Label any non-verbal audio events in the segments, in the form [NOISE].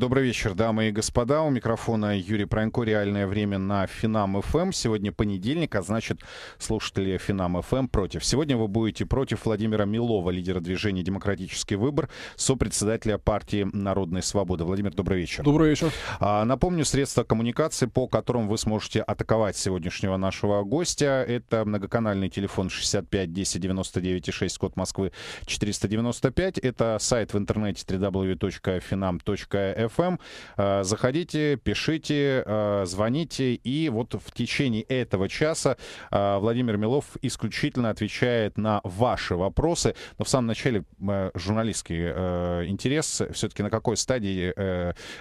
Добрый вечер, дамы и господа. У микрофона Юрий Пронько. Реальное время на Финам ФМ. Эм. Сегодня понедельник, а значит, слушатели Финам ФМ эм против. Сегодня вы будете против Владимира Милова, лидера движения «Демократический выбор», сопредседателя партии «Народная свобода». Владимир, добрый вечер. Добрый вечер. А, напомню, средства коммуникации, по которым вы сможете атаковать сегодняшнего нашего гостя. Это многоканальный телефон 65 10 99 6, код Москвы 495. Это сайт в интернете www.finam.fm FM. Э, заходите, пишите, э, звоните. И вот в течение этого часа э, Владимир Милов исключительно отвечает на ваши вопросы. Но в самом начале журналистский интерес. Все-таки на какой стадии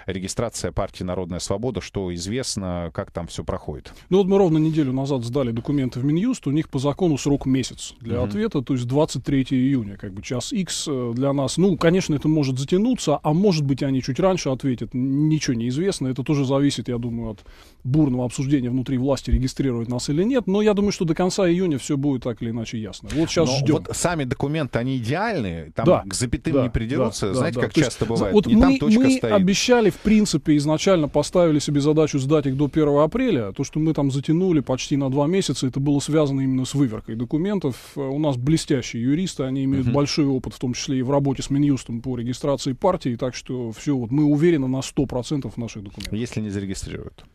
регистрация партии «Народная свобода», что известно, как там все проходит? Ну вот мы ровно неделю назад сдали документы в Минюст, у них по закону срок месяц для mm-hmm. ответа, то есть 23 июня, как бы час X для нас. Ну, конечно, это может затянуться, а может быть, они чуть раньше ответит, ничего не известно. Это тоже зависит, я думаю, от бурного обсуждения внутри власти, регистрировать нас или нет. Но я думаю, что до конца июня все будет так или иначе ясно. Вот сейчас ждем. Вот сами документы, они идеальные, там да, к запятым да, не придерутся. Да, Знаете, да, как да. часто есть, бывает, вот не мы, там точка мы стоит. обещали, в принципе, изначально поставили себе задачу сдать их до 1 апреля. То, что мы там затянули почти на два месяца, это было связано именно с выверкой документов. Э, у нас блестящие юристы, они имеют угу. большой опыт, в том числе и в работе с Минюстом по регистрации партии. Так что все, вот мы уверены, уверена на 100% наших документах. Если не зарегистрируют.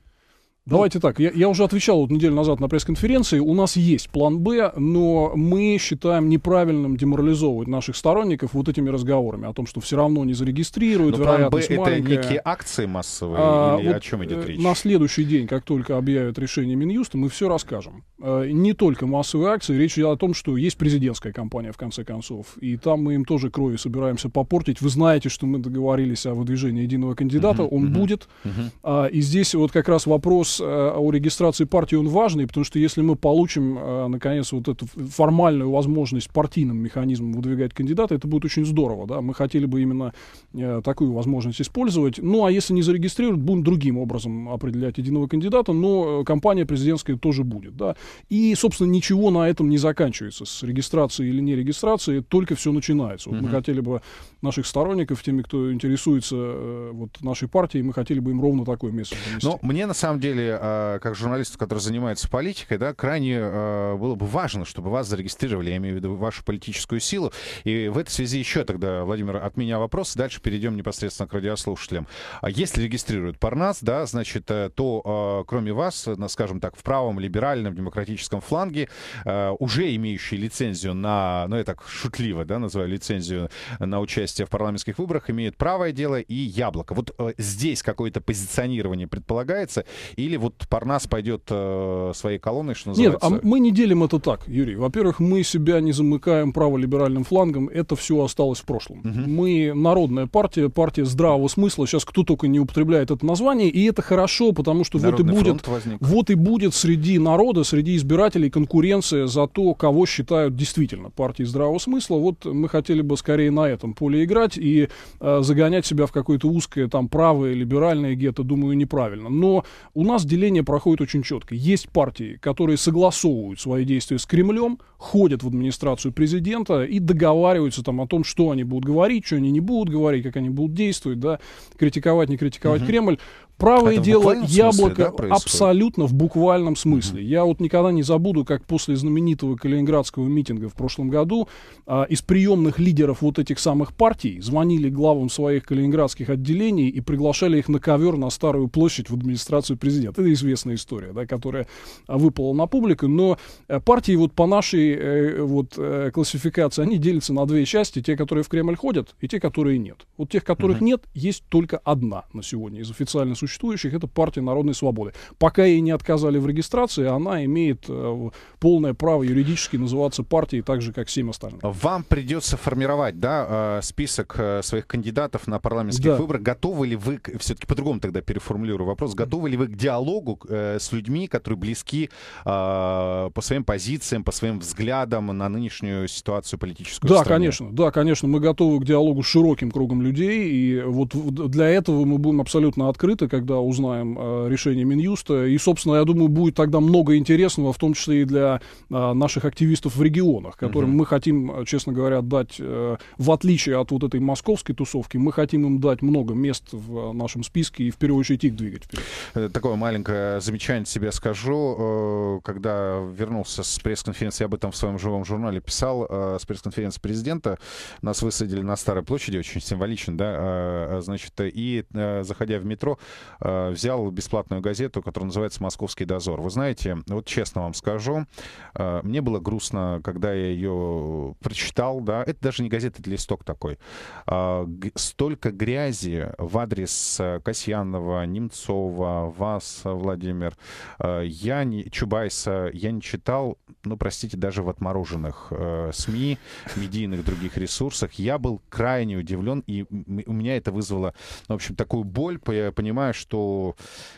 Давайте так, я, я уже отвечал вот неделю назад на пресс-конференции, у нас есть план «Б», но мы считаем неправильным деморализовывать наших сторонников вот этими разговорами о том что все равно не зарегистрируют, но вероятность план «Б» это некие акции массовые а, или вот о чем идет э, речь? На следующий день, как только объявят решение Минюста, мы все расскажем. Э, не только массовые акции, речь идет о том, что есть президентская кампания, в конце концов, и там мы им тоже крови собираемся попортить. Вы знаете, что мы договорились о выдвижении единого кандидата, угу, он угу, будет. Угу. А, и здесь вот как раз вопрос вопрос э, о регистрации партии, он важный, потому что если мы получим, э, наконец, вот эту формальную возможность партийным механизмом выдвигать кандидата, это будет очень здорово, да, мы хотели бы именно э, такую возможность использовать. Ну, а если не зарегистрируют, будем другим образом определять единого кандидата, но компания президентская тоже будет, да. И, собственно, ничего на этом не заканчивается с регистрацией или не регистрацией, только все начинается. Вот uh мы хотели бы наших сторонников, теми, кто интересуется вот нашей партией, мы хотели бы им ровно такое место. Но ну, мне на самом деле деле, а, как журналисту, который занимается политикой, да, крайне а, было бы важно, чтобы вас зарегистрировали, я имею в виду вашу политическую силу. И в этой связи еще тогда, Владимир, от меня вопрос. Дальше перейдем непосредственно к радиослушателям. А если регистрируют Парнас, да, значит, э, то кроме вас, скажем так, в правом либеральном демократическом фланге уже имеющие лицензию на, ну, я так шутливо, да, называю лицензию на участие в парламентских выборах, имеют правое дело и яблоко. Вот э, здесь какое-то позиционирование предполагается или или вот Парнас пойдет э, своей колонной, что называется? Нет, а мы не делим это так, Юрий. Во-первых, мы себя не замыкаем праволиберальным флангом. Это все осталось в прошлом. Угу. Мы народная партия, партия здравого смысла. Сейчас кто только не употребляет это название. И это хорошо, потому что вот и, будет, вот и будет среди народа, среди избирателей конкуренция за то, кого считают действительно партией здравого смысла. Вот мы хотели бы скорее на этом поле играть и э, загонять себя в какое-то узкое там правое, либеральное гетто, думаю, неправильно. Но у нас нас деление проходит очень четко. Есть партии, которые согласовывают свои действия с Кремлем, ходят в администрацию президента и договариваются там о том, что они будут говорить, что они не будут говорить, как они будут действовать, да, критиковать, не критиковать угу. Кремль правое Это дело яблоко смысле, да, абсолютно в буквальном смысле. Mm-hmm. Я вот никогда не забуду, как после знаменитого калининградского митинга в прошлом году а, из приемных лидеров вот этих самых партий звонили главам своих калининградских отделений и приглашали их на ковер на Старую площадь в администрацию президента. Это известная история, да, которая а, выпала на публику. Но э, партии вот по нашей э, вот, э, классификации, они делятся на две части. Те, которые в Кремль ходят, и те, которые нет. Вот тех, которых mm-hmm. нет, есть только одна на сегодня из официальных существующих, это партия народной свободы. Пока ей не отказали в регистрации, она имеет э, полное право юридически называться партией, так же, как семь остальных. Вам придется формировать, да, э, список э, своих кандидатов на парламентские да. выборах. Готовы ли вы, все-таки по-другому тогда переформулирую вопрос, готовы ли вы к диалогу э, с людьми, которые близки э, по своим позициям, по своим взглядам на нынешнюю ситуацию политическую? Да, конечно, да, конечно, мы готовы к диалогу с широким кругом людей, и вот для этого мы будем абсолютно открыты, когда узнаем э, решение Минюста. И, собственно, я думаю, будет тогда много интересного, в том числе и для э, наших активистов в регионах, которым угу. мы хотим, э, честно говоря, дать, в отличие от вот этой московской тусовки, мы хотим им дать много мест в нашем списке и, в первую очередь, их двигать вперед. Такое маленькое замечание тебе скажу. Когда вернулся с пресс-конференции, я об этом в своем живом журнале писал, с пресс-конференции президента, нас высадили на Старой площади, очень символично, да, а, а, значит, и заходя в метро, Э, взял бесплатную газету, которая называется «Московский дозор». Вы знаете, вот честно вам скажу, э, мне было грустно, когда я ее прочитал, да, это даже не газета, это листок такой. А, столько грязи в адрес э, Касьянова, Немцова, вас, Владимир, я не, Чубайса, я не читал, ну, простите, даже в отмороженных СМИ, медийных других ресурсах. Я был крайне удивлен, и у меня это вызвало, в общем, такую боль, я понимаю, понимаешь, что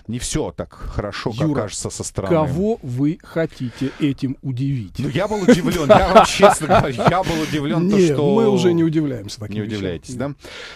не все так хорошо, Юра, кажется со стороны. кого вы хотите этим удивить? Ну, я был удивлен, я вам [LAUGHS] честно говорю, я был удивлен, то, что... мы уже не удивляемся таким Не удивляетесь, да?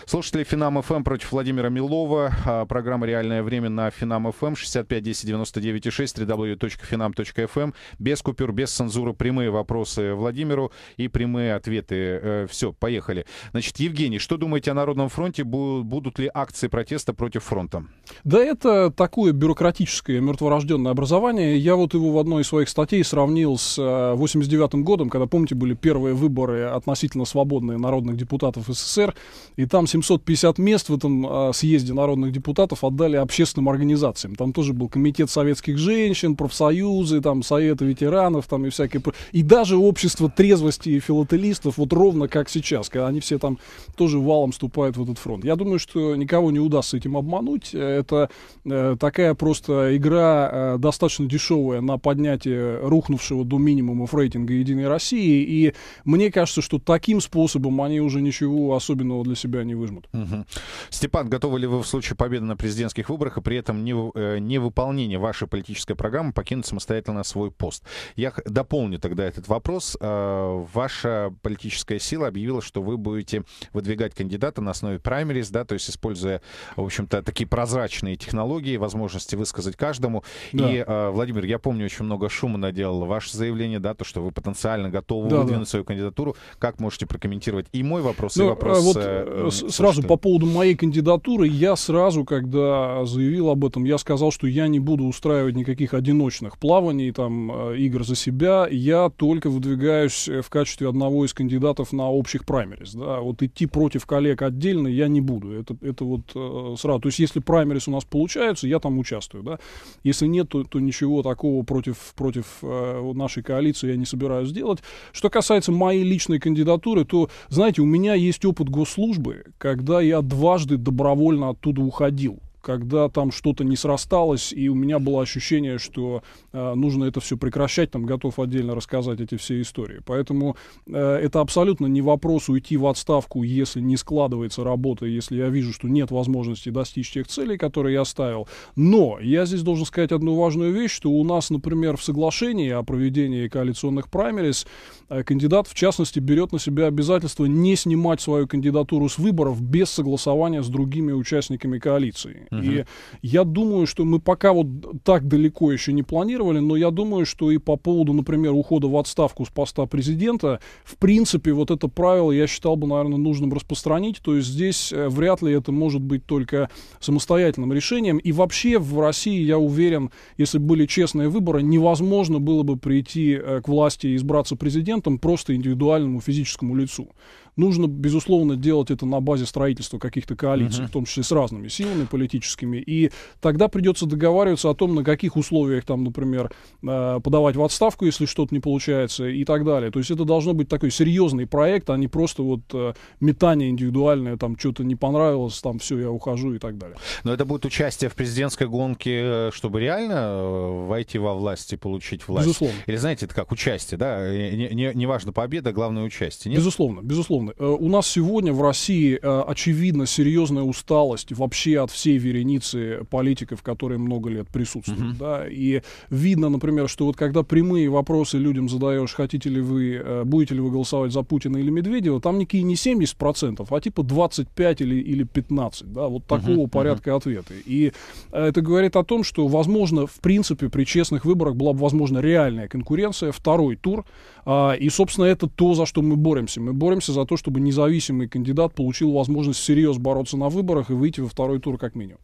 Слушатели Финам ФМ эм против Владимира Милова. А, программа «Реальное время» на Финам ФМ 65 10 99 и 6 www.finam.fm. Эм. Без купюр, без цензуры, прямые вопросы Владимиру и прямые ответы. Э, все, поехали. Значит, Евгений, что думаете о Народном фронте? Будут ли акции протеста против фронта? Да, это такое бюрократическое мертворожденное образование. Я вот его в одной из своих статей сравнил с 89 э, годом, когда, помните, были первые выборы относительно свободные народных депутатов СССР, и там 750 мест в этом э, съезде народных депутатов отдали общественным организациям. Там тоже был комитет советских женщин, профсоюзы, там советы ветеранов, там и всякие... И даже общество трезвости и филателистов, вот ровно как сейчас, когда они все там тоже валом ступают в этот фронт. Я думаю, что никого не удастся этим обмануть э, это э, такая просто игра э, достаточно дешевая на поднятие рухнувшего до минимумов рейтинга «Единой России», и мне кажется, что таким способом они уже ничего особенного для себя не выжмут. Угу. Степан, готовы ли вы в случае победы на президентских выборах и при этом не, э, невыполнение вашей политической программы покинуть самостоятельно свой пост? Я дополню тогда этот вопрос. Э, ваша политическая сила объявила, что вы будете выдвигать кандидата на основе праймерис, да, то есть используя, в общем-то, такие прозрачные прозрачные технологии, возможности высказать каждому. Да. И, э, Владимир, я помню, очень много шума наделало ваше заявление, да, то, что вы потенциально готовы да, выдвинуть да. свою кандидатуру. Как можете прокомментировать и мой вопрос, ну, и вопрос... Э, вот э, э сразу по поводу моей кандидатуры, я сразу, когда заявил об этом, я сказал, что я не буду устраивать никаких одиночных плаваний, там, э, игр за себя. Я только выдвигаюсь в качестве одного из кандидатов на общих праймерис, да. Вот идти против коллег отдельно я не буду. Это, это вот э, сразу. То есть если праймерис если у нас получается, я там участвую, да. Если нет, то, то ничего такого против, против э, нашей коалиции я не собираюсь делать. Что касается моей личной кандидатуры, то, знаете, у меня есть опыт госслужбы, когда я дважды добровольно оттуда уходил когда там что-то не срасталось, и у меня было ощущение, что э, нужно это все прекращать, там готов отдельно рассказать эти все истории. Поэтому э, это абсолютно не вопрос уйти в отставку, если не складывается работа, если я вижу, что нет возможности достичь тех целей, которые я ставил. Но я здесь должен сказать одну важную вещь, что у нас, например, в соглашении о проведении коалиционных праймерис э, кандидат, в частности, берет на себя обязательство не снимать свою кандидатуру с выборов без согласования с другими участниками коалиции. Угу. И я думаю, что мы пока вот так далеко еще не планировали, но я думаю, что и по поводу, например, ухода в отставку с поста президента, в принципе, вот это правило я считал бы, наверное, нужным распространить. То есть здесь э, вряд ли это может быть только самостоятельным решением. И вообще в России, я уверен, если были честные выборы, невозможно было бы прийти э, к власти и избраться президентом просто индивидуальному физическому лицу. Нужно, безусловно, делать это на базе строительства каких-то коалиций, uh-huh. в том числе с разными силами политическими. И тогда придется договариваться о том, на каких условиях, там, например, э, подавать в отставку, если что-то не получается, и так далее. То есть это должно быть такой серьезный проект, а не просто вот э, метание индивидуальное, там что-то не понравилось, там все, я ухожу и так далее. Но это будет участие в президентской гонке, э, чтобы реально войти во власть и получить власть. Безусловно. Или знаете, это как участие, да? Не, не, не важно победа, главное участие. Нет? Безусловно, безусловно безусловно. Э, у нас сегодня в России э, очевидно серьезная усталость вообще от всей вереницы политиков, которые много лет присутствуют. Mm-hmm. Да? И видно, например, что вот когда прямые вопросы людям задаешь, хотите ли вы, э, будете ли вы голосовать за Путина или Медведева, там никакие не 70%, а типа 25 или, или 15. Да? Вот такого mm-hmm. порядка mm-hmm. ответы. И это говорит о том, что, возможно, в принципе, при честных выборах была бы, возможно, реальная конкуренция, второй тур. А, и, собственно, это то, за что мы боремся. Мы боремся за то, чтобы независимый кандидат получил возможность всерьез бороться на выборах и выйти во второй тур как минимум.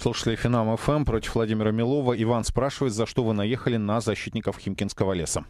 Слушатели Финам ФМ эм, против Владимира Милова. Иван спрашивает, за что вы наехали на защитников Химкинского леса.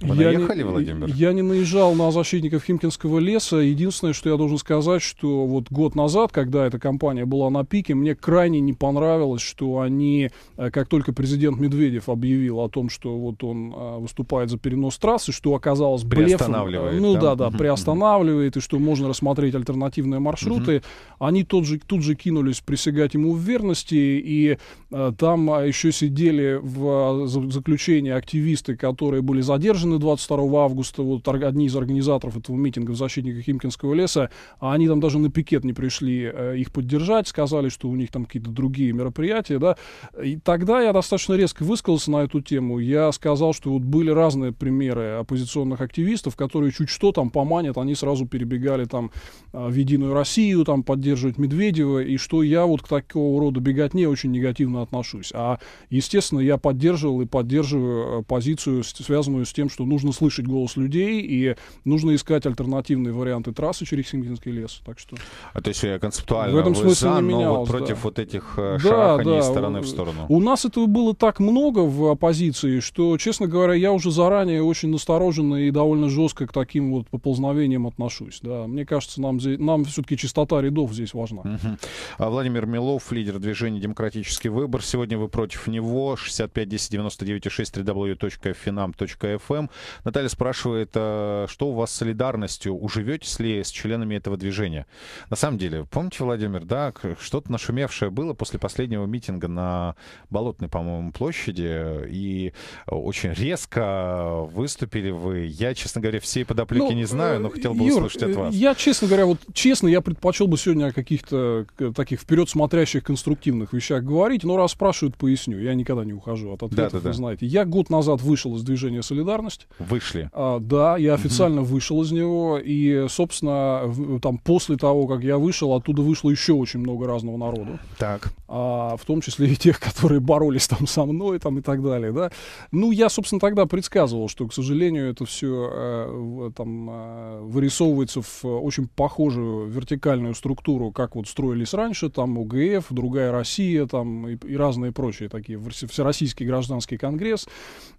Вы я наехали, не, Владимир? Я не наезжал на защитников Химкинского леса. Единственное, что я должен сказать, что вот год назад, когда эта компания была на пике, мне крайне не понравилось, что они, э, как только президент Медведев объявил о том, что вот он э, выступает за перенос трассы, что оказалось блефом. Приостанавливает. Ну да, да, да приостанавливает, и что можно рассмотреть альтернативные маршруты. Они тут же, тут же кинулись присягать ему в верности, и э, там а, еще сидели а, в заключении активисты, которые были задержаны Рогозина 22 августа, вот одни из организаторов этого митинга в защитниках Химкинского леса, а они там даже на пикет не пришли э, их поддержать, сказали, что у них там какие-то другие мероприятия, да, и тогда я достаточно резко высказался на эту тему, я сказал, что вот были разные примеры оппозиционных активистов, которые чуть что там поманят, они сразу перебегали там э, в Единую Россию, там поддерживать Медведева, и что я вот к такого рода беготне очень негативно отношусь. А, естественно, я поддерживал и поддерживаю э, позицию, связанную с тем, что что нужно слышать голос людей и нужно искать альтернативные варианты трассы через Сингинский лес. Так что... А, то есть э, концептуально в этом смысле за, менялось, но вот против да. вот этих э, да, шараханий да, стороны в сторону. У нас этого было так много в оппозиции, что, честно говоря, я уже заранее очень настороженно и довольно жестко к таким вот поползновениям отношусь. Да. Мне кажется, нам, нам все-таки чистота рядов здесь важна. Угу. А Владимир Милов, лидер движения «Демократический выбор». Сегодня вы против него. 65 10 99 6 www.finam.fm. Наталья спрашивает, э, что у вас с солидарностью, уживетесь ли с членами этого движения? На самом деле, помните, Владимир, да, что-то нашумевшее было после последнего митинга на Болотной, по-моему, площади, и очень резко выступили вы. Я, честно говоря, всей подоплеки ну, не знаю, но э, хотел бы Юр, услышать от э, вас. Я, честно говоря, вот честно, я предпочел бы сегодня о каких-то таких вперед смотрящих конструктивных вещах говорить, но раз спрашивают, поясню. Я никогда не ухожу от ответов, да, да, да. знаете. Я год назад вышел из движения «Солидарность», есть. Вышли. А, да, я официально mm-hmm. вышел из него, и, собственно, в, там после того, как я вышел, оттуда вышло еще очень много разного народу. Так. А, в том числе и тех, [LAUGHS] которые боролись там со мной, там и так далее, да. Ну, я, собственно, тогда предсказывал, что, к сожалению, это все э, там э, вырисовывается в очень похожую вертикальную структуру, как вот строились раньше, там ОГФ, другая Россия, там и, и разные прочие такие всероссийский гражданский конгресс.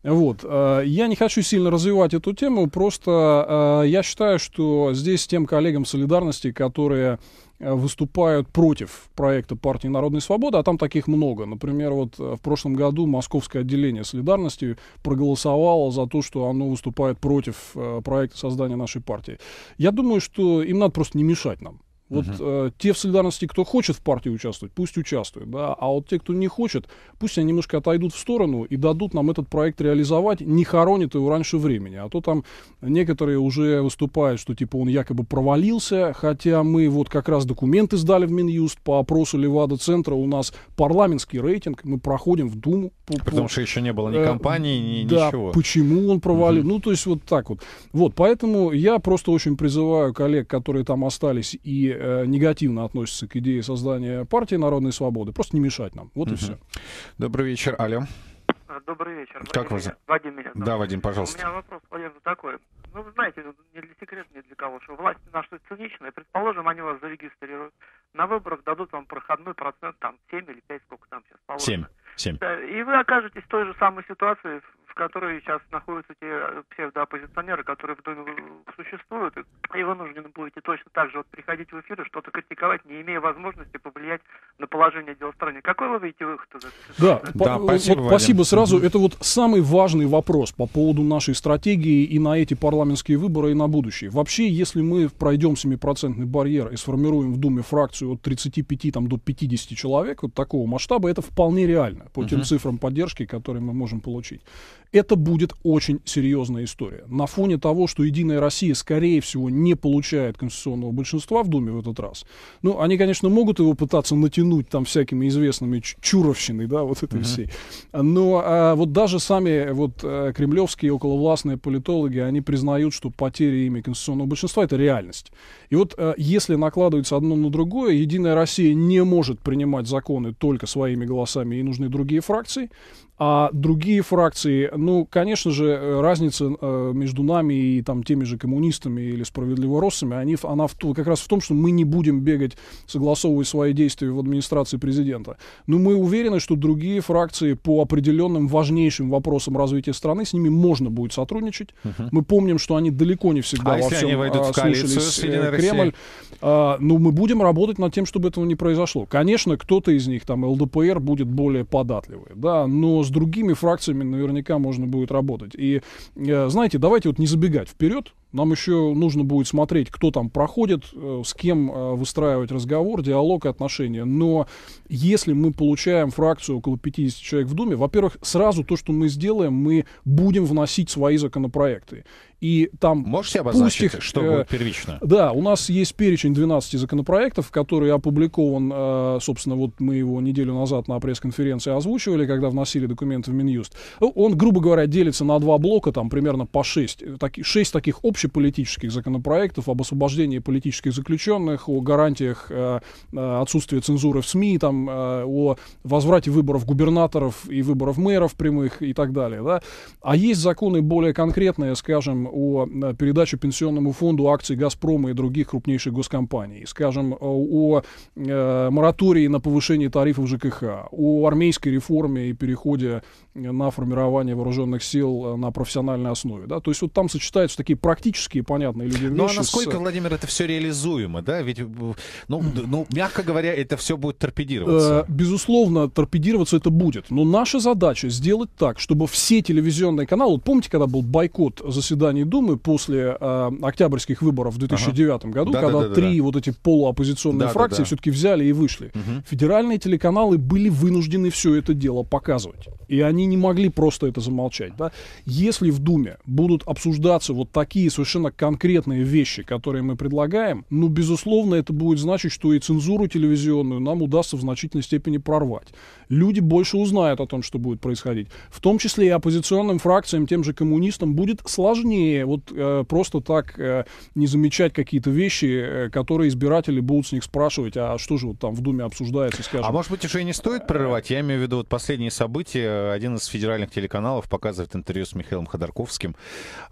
Вот. Э, я не хочу хочу сильно развивать эту тему, просто э, я считаю, что здесь тем коллегам солидарности, которые э, выступают против проекта партии «Народной свободы», а там таких много. Например, вот э, в прошлом году московское отделение «Солидарности» проголосовало за то, что оно выступает против э, проекта создания нашей партии. Я думаю, что им надо просто не мешать нам. Вот угу. э, те в солидарности, кто хочет в партии участвовать, пусть участвуют, да, а вот те, кто не хочет, пусть они немножко отойдут в сторону и дадут нам этот проект реализовать, не хоронят его раньше времени, а то там некоторые уже выступают, что типа он якобы провалился, хотя мы вот как раз документы сдали в Минюст по опросу Левада-центра, у нас парламентский рейтинг, мы проходим в Думу. По, Потому что еще не было ни кампании, э, ни да, ничего. почему он провалил, угу. ну то есть вот так вот. Вот, поэтому я просто очень призываю коллег, которые там остались и Э, негативно относятся к идее создания партии народной свободы, просто не мешать нам. Вот угу. и все. Добрый вечер, алло. А, добрый вечер. Как Вадим, вас? Вадим меня зовут. Да, Вадим, пожалуйста. У меня вопрос, Владимир, такой. Ну, вы знаете, ну, не для секрета, не для кого, что власти наши циничные. Предположим, они вас зарегистрируют. На выборах дадут вам проходной процент, там, 7 или 5, сколько там сейчас положено. 7. 7. и вы окажетесь в той же самой ситуации, в которой сейчас находятся те э, псевдооппозиционеры, которые в Думе э, существуют, и вы нужно будете точно так же вот приходить в эфир и что-то критиковать, не имея возможности повлиять на положение дел в стране. Какой вы видите выход из этого? Да, да э, спасибо, вот, спасибо сразу. mm Это вот самый важный вопрос по поводу нашей стратегии и на эти парламентские выборы, и на будущее. Вообще, если мы пройдем 7% барьер и сформируем в Думе фракцию от 35 там, до 50 человек, вот такого масштаба, это вполне реально по mm тем цифрам поддержки, которые мы можем получить это будет очень серьезная история. На фоне того, что «Единая Россия», скорее всего, не получает конституционного большинства в Думе в этот раз, ну, они, конечно, могут его пытаться натянуть там всякими известными чуровщиной, да, вот этой всей. Но а, вот даже сами вот э, кремлевские околовластные политологи, они признают, что потеря ими конституционного большинства — это реальность. И вот а, если накладывается одно на другое, «Единая Россия» не может принимать законы только своими голосами, и нужны другие фракции, а другие фракции, ну, конечно же, э, разница э, между нами и там теми же коммунистами или справедливороссами, они, она в, как раз в том, что мы не будем бегать, согласовывать свои действия в администрации президента. Но мы уверены, что другие фракции по определенным важнейшим вопросам развития страны, с ними можно будет сотрудничать. Угу. Мы помним, что они далеко не всегда а во всем а, слушались э, Кремль. А, но ну, мы будем работать над тем, чтобы этого не произошло. Конечно, кто-то из них, там, ЛДПР, будет более податливый, да, но с другими фракциями наверняка можно будет работать. И, э, знаете, давайте вот не забегать вперед, нам еще нужно будет смотреть, кто там проходит, э, с кем э, выстраивать разговор, диалог и отношения. Но если мы получаем фракцию около 50 человек в Думе, во-первых, сразу то, что мы сделаем, мы будем вносить свои законопроекты. И там... Можете обозначить, их, что э, будет первично? Да, у нас есть перечень 12 законопроектов, который опубликован, э, собственно, вот мы его неделю назад на пресс-конференции озвучивали, когда вносили документы в Минюст. Он, грубо говоря, делится на два блока, там примерно по шесть. Э, так, шесть таких общих общеполитических законопроектов об освобождении политических заключенных, о гарантиях э, э, отсутствия цензуры в СМИ, там, э, о возврате выборов губернаторов и выборов мэров прямых и так далее. Да? А есть законы более конкретные, скажем, о э, передаче Пенсионному фонду акций «Газпрома» и других крупнейших госкомпаний, скажем, э, о э, моратории на повышение тарифов ЖКХ, о армейской реформе и переходе на формирование вооруженных сил э, на профессиональной основе. Да? То есть вот там сочетаются такие практические, понятные люди. Ну а насколько, с... Э, Владимир, это все реализуемо? Да? Ведь, э, ну, ну, мягко говоря, это все будет торпедироваться. Безусловно, торпедироваться это будет. Но наша задача сделать так, чтобы все телевизионные каналы... Вот помните, когда был бойкот заседаний Думы после э, октябрьских выборов в 2009 ага. году, да, когда да, да, три да. вот эти полуоппозиционные да, фракции да, да. все-таки взяли и вышли? Угу. Федеральные телеканалы были вынуждены все это дело показывать. И они не могли просто это замолчать. Да? Если в Думе будут обсуждаться вот такие совершенно конкретные вещи, которые мы предлагаем, ну, безусловно, это будет значить, что и цензуру телевизионную нам удастся в значительной степени прорвать. Люди больше узнают о том, что будет происходить. В том числе и оппозиционным фракциям, тем же коммунистам, будет сложнее вот э, просто так э, не замечать какие-то вещи, э, которые избиратели будут с них спрашивать, а что же вот там в Думе обсуждается, скажем. А может быть, уже и не стоит прорывать? Я имею в виду вот последние события, один один из федеральных телеканалов показывает интервью с Михаилом Ходорковским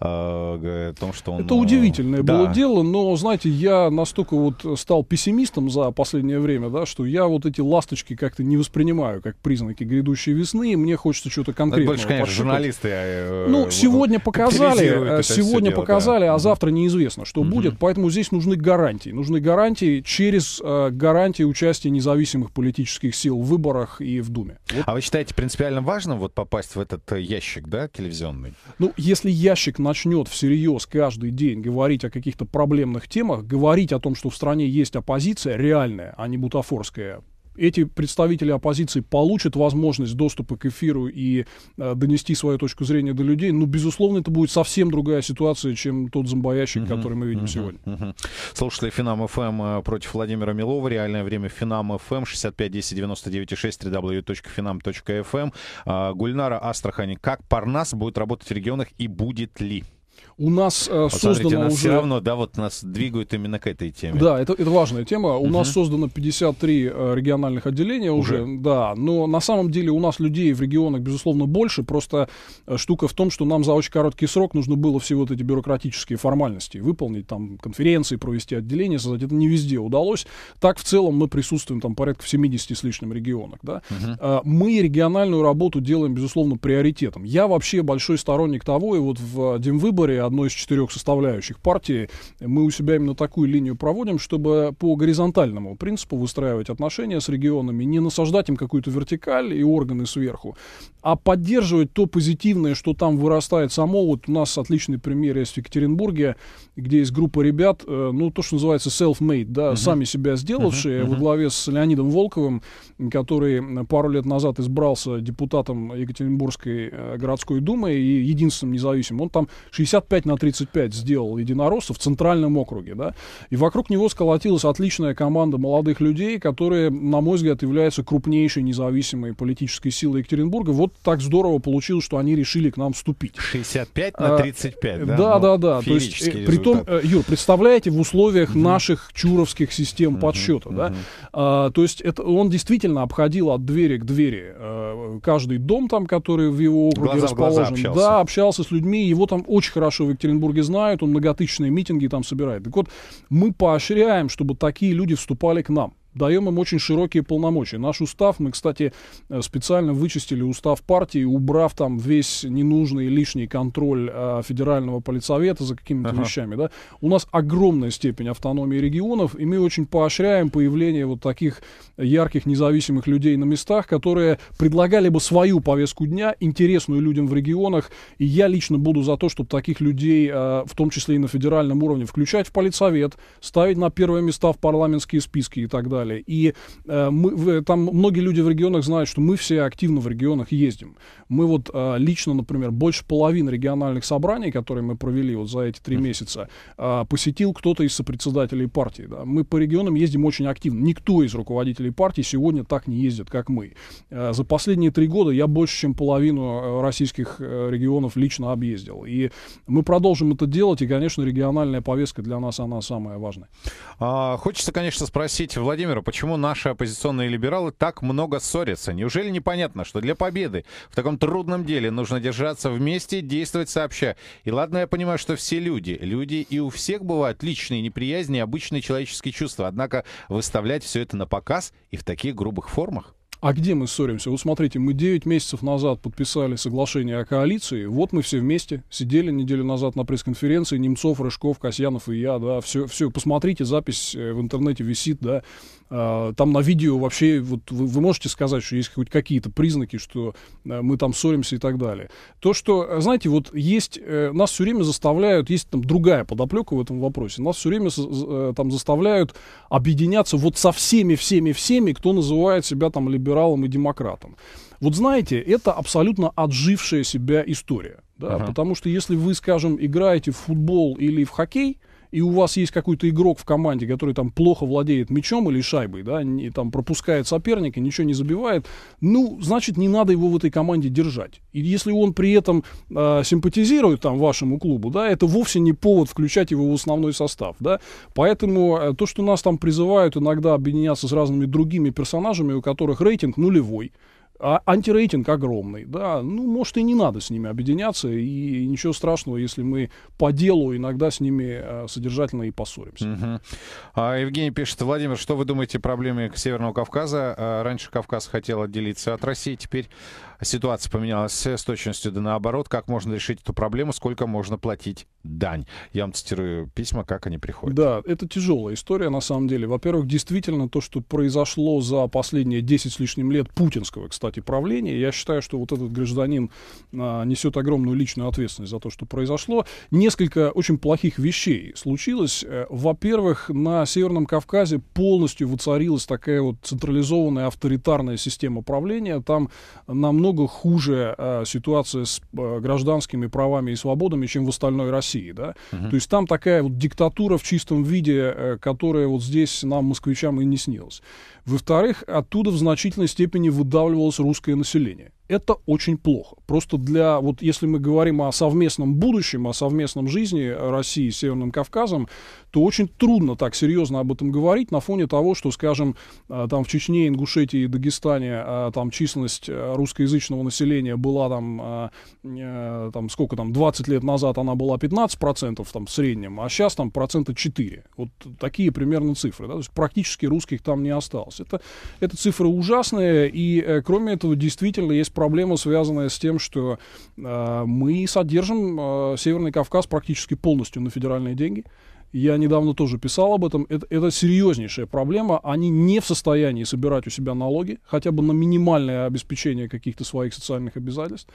э, о том, что он... Это удивительное э, да. было дело, но, знаете, я настолько вот стал пессимистом за последнее время, да, что я вот эти ласточки как-то не воспринимаю как признаки грядущей весны, и мне хочется что-то конкретное. Ну, это больше, конечно, подсчитать. журналисты... Э, ну, сегодня показали, э, сегодня дело, показали, да. а завтра неизвестно, что угу. будет, поэтому здесь нужны гарантии. Нужны гарантии через э, гарантии участия независимых политических сил в выборах и в Думе. Вот. А вы считаете принципиально важным вот вот попасть в этот э, ящик, да, телевизионный? Ну, если ящик начнет всерьез каждый день говорить о каких-то проблемных темах, говорить о том, что в стране есть оппозиция реальная, а не бутафорская, эти представители оппозиции получат возможность доступа к эфиру и э, донести свою точку зрения до людей, ну, безусловно, это будет совсем другая ситуация, чем тот зомбоящик, uh-huh, который мы видим uh-huh, сегодня. Uh-huh. Слушатели Финам ФМ эм, э, против Владимира Милова. Реальное время Финам ФМ 65 10 99 6 www.finam.fm. Гульнара Астрахани. Как Парнас будет работать в регионах и будет ли? У нас э, создано нас уже... все равно, да, вот нас двигают именно к этой теме. Да, это, это важная тема. У угу. нас создано 53 э, региональных отделения уже. уже, да. Но на самом деле у нас людей в регионах, безусловно, больше. Просто э, штука в том, что нам за очень короткий срок нужно было все вот эти бюрократические формальности выполнить, там, конференции провести, отделение создать. Это не везде удалось. Так, в целом, мы присутствуем там порядка в 70 с лишним регионах, да. Угу. Э, мы региональную работу делаем, безусловно, приоритетом. Я вообще большой сторонник того, и вот в Демвыборе истории одной из четырех составляющих партии, мы у себя именно такую линию проводим, чтобы по горизонтальному принципу выстраивать отношения с регионами, не насаждать им какую-то вертикаль и органы сверху, а поддерживать то позитивное, что там вырастает само. Вот у нас отличный пример есть в Екатеринбурге, где есть группа ребят, э, ну, то, что называется self-made, да, uh-huh. сами себя сделавшие, uh-huh. Uh-huh. во главе с Леонидом Волковым, который пару лет назад избрался депутатом Екатеринбургской э, городской думы и единственным независимым. Он там 60 65 на 35 сделал единороссов в центральном округе, да, и вокруг него сколотилась отличная команда молодых людей, которые, на мой взгляд, являются крупнейшей независимой политической силой Екатеринбурга. Вот так здорово получилось, что они решили к нам вступить. 65 на 35, а, да? Да, ну, да, да. То есть, э, результат. притом, э, Юр, представляете, в условиях угу. наших чуровских систем угу, подсчета, угу. да, а, то есть это, он действительно обходил от двери к двери э, каждый дом там, который в его округе глаза расположен. Глаза общался. Да, общался с людьми, его там очень хорошо хорошо в Екатеринбурге знают, он многотысячные митинги там собирает. Так вот, мы поощряем, чтобы такие люди вступали к нам даем им очень широкие полномочия. Наш устав, мы, кстати, э, специально вычистили устав партии, убрав там весь ненужный лишний контроль э, федерального полицовета за какими-то ага. вещами. Да? У нас огромная степень автономии регионов, и мы очень поощряем появление вот таких ярких независимых людей на местах, которые предлагали бы свою повестку дня, интересную людям в регионах. И я лично буду за то, чтобы таких людей, э, в том числе и на федеральном уровне, включать в полицовет, ставить на первые места в парламентские списки и так далее далее. И э, мы, в, там многие люди в регионах знают, что мы все активно в регионах ездим. Мы вот э, лично, например, больше половины региональных собраний, которые мы провели вот за эти три месяца, э, посетил кто-то из сопредседателей партии. Да. Мы по регионам ездим очень активно. Никто из руководителей партии сегодня так не ездит, как мы. Э, за последние три года я больше, чем половину э, российских э, регионов лично объездил. И мы продолжим это делать, и, конечно, региональная повестка для нас, она самая важная. А, хочется, конечно, спросить, Владимир Владимира, почему наши оппозиционные либералы так много ссорятся? Неужели непонятно, что для победы в таком трудном деле нужно держаться вместе, действовать сообща? И ладно, я понимаю, что все люди. Люди и у всех бывают личные неприязни обычные человеческие чувства. Однако выставлять все это на показ и в таких грубых формах? А где мы ссоримся? Вот смотрите, мы 9 месяцев назад подписали соглашение о коалиции. Вот мы все вместе сидели неделю назад на пресс-конференции. Немцов, Рыжков, Касьянов и я, да, все, все. Посмотрите, запись э, в интернете висит, да. А, там на видео вообще, вот вы, вы можете сказать, что есть хоть какие-то признаки, что а, мы там ссоримся и так далее. То, что, э, знаете, вот есть, э, нас все время заставляют, есть там другая подоплека в этом вопросе, нас все время э, там заставляют объединяться вот со всеми, всеми, всеми, кто называет себя там либералом и демократом. Вот знаете, это абсолютно отжившая себя история. Да, uh-huh. Потому что если вы, скажем, играете в футбол или в хоккей, и у вас есть какой-то игрок в команде, который там плохо владеет мячом или шайбой, да, и там пропускает соперника, ничего не забивает, ну, значит, не надо его в этой команде держать. И если он при этом э, симпатизирует там вашему клубу, да, это вовсе не повод включать его в основной состав, да. Поэтому э, то, что нас там призывают иногда объединяться с разными другими персонажами, у которых рейтинг нулевой, а антирейтинг огромный, да, ну, может, и не надо с ними объединяться, и ничего страшного, если мы по делу иногда с ними э, содержательно и поссоримся. Угу. А, Евгений пишет, Владимир, что вы думаете о проблеме Северного Кавказа? А, раньше Кавказ хотел отделиться от России, теперь ситуация поменялась с точностью да наоборот. Как можно решить эту проблему? Сколько можно платить дань? Я вам цитирую письма, как они приходят. Да, это тяжелая история на самом деле. Во-первых, действительно то, что произошло за последние 10 с лишним лет путинского, кстати, правления, я считаю, что вот этот гражданин а, несет огромную личную ответственность за то, что произошло. Несколько очень плохих вещей случилось. Э, во-первых, на Северном Кавказе полностью воцарилась такая вот централизованная авторитарная система правления. Там намного намного хуже э, ситуация с э, гражданскими правами и свободами, чем в остальной России, да. Угу. То есть там такая вот диктатура в чистом виде, э, которая вот здесь нам, москвичам, и не снилась. Во-вторых, оттуда в значительной степени выдавливалось русское население. Это очень плохо. Просто для, вот если мы говорим о совместном будущем, о совместном жизни России с Северным Кавказом, то очень трудно так серьезно об этом говорить на фоне того, что, скажем, э, там в Чечне, Ингушетии и Дагестане э, там численность э, русскоязычного населения была там, там сколько там, 20 лет назад она была 15% там в среднем, а сейчас там процента 4. Вот такие примерно цифры. Да? То есть практически русских там не осталось есть это, это цифры ужасные, и э, кроме этого действительно есть проблема, связанная с тем, что э, мы содержим э, Северный Кавказ практически полностью на федеральные деньги. Я недавно тоже писал об этом. Это, это серьезнейшая проблема. Они не в состоянии собирать у себя налоги, хотя бы на минимальное обеспечение каких-то своих социальных обязательств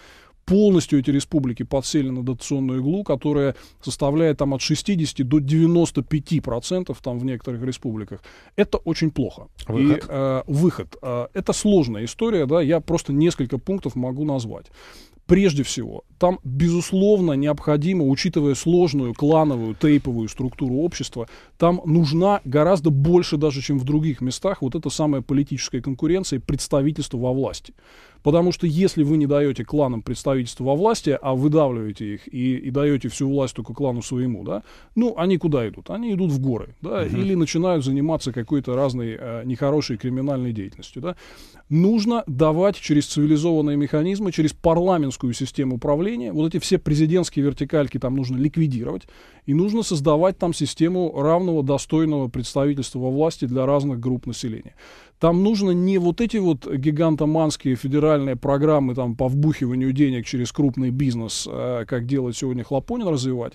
полностью эти республики подсели на дотационную иглу, которая составляет там от 60 до 95 процентов там в некоторых республиках. Это очень плохо. Выход. И, э, выход. Э, это сложная история, да, я просто несколько пунктов могу назвать. Прежде всего, там, безусловно, необходимо, учитывая сложную клановую, тейповую структуру общества, там нужна гораздо больше даже, чем в других местах, вот эта самая политическая конкуренция и представительство во власти. Потому что если вы не даете кланам представительство во власти, а выдавливаете их и, и даете всю власть только клану своему, да, ну, они куда идут? Они идут в горы, да, угу. или начинают заниматься какой-то разной э, нехорошей криминальной деятельностью, да. Нужно давать через цивилизованные механизмы, через парламентскую систему управления, вот эти все президентские вертикальки там нужно ликвидировать, и нужно создавать там систему равного, достойного представительства во власти для разных групп населения. Там нужно не вот эти вот гигантоманские федеральные федеральные программы там, по вбухиванию денег через крупный бизнес, э, как делать сегодня Хлопонин, развивать,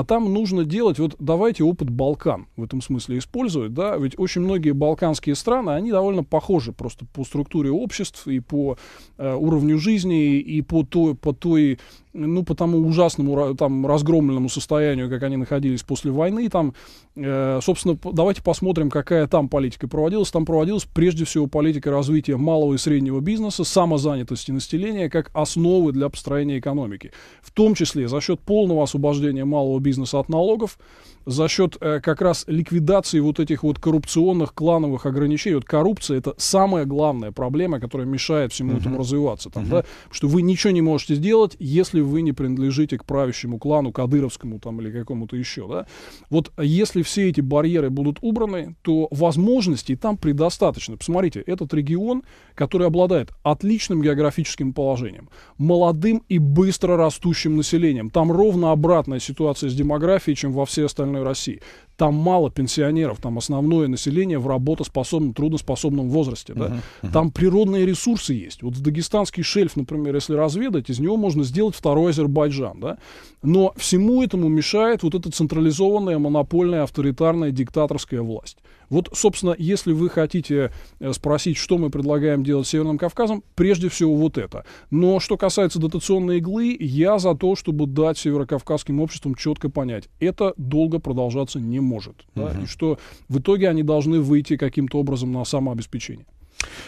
а там нужно делать, вот давайте опыт Балкан в этом смысле использовать, да, ведь очень многие балканские страны, они довольно похожи просто по структуре обществ и по э, уровню жизни, и по, то, по той ну, по тому ужасному, там, разгромленному состоянию, как они находились после войны, там, э, собственно, давайте посмотрим, какая там политика проводилась. Там проводилась, прежде всего, политика развития малого и среднего бизнеса, самозанятости населения как основы для построения экономики. В том числе за счет полного освобождения малого бизнеса бизнеса от налогов за счет э, как раз ликвидации вот этих вот коррупционных клановых ограничений. Вот коррупция это самая главная проблема, которая мешает всему uh-huh. этому развиваться. Там, uh-huh. да? Что вы ничего не можете сделать, если вы не принадлежите к правящему клану, кадыровскому там или какому-то еще. Да? Вот если все эти барьеры будут убраны, то возможностей там предостаточно. Посмотрите, этот регион, который обладает отличным географическим положением, молодым и быстро растущим населением. Там ровно обратная ситуация с демографией, чем во всей остальной России там мало пенсионеров, там основное население в работоспособном, трудоспособном возрасте. Да? Uh-huh, uh-huh. Там природные ресурсы есть. Вот дагестанский шельф, например, если разведать, из него можно сделать второй Азербайджан. Да? Но всему этому мешает вот эта централизованная, монопольная, авторитарная, диктаторская власть. Вот, собственно, если вы хотите э, спросить, что мы предлагаем делать с Северным Кавказом, прежде всего вот это. Но что касается дотационной иглы, я за то, чтобы дать северокавказским обществам четко понять, это долго продолжаться не может может. Да, угу. И что в итоге они должны выйти каким-то образом на самообеспечение.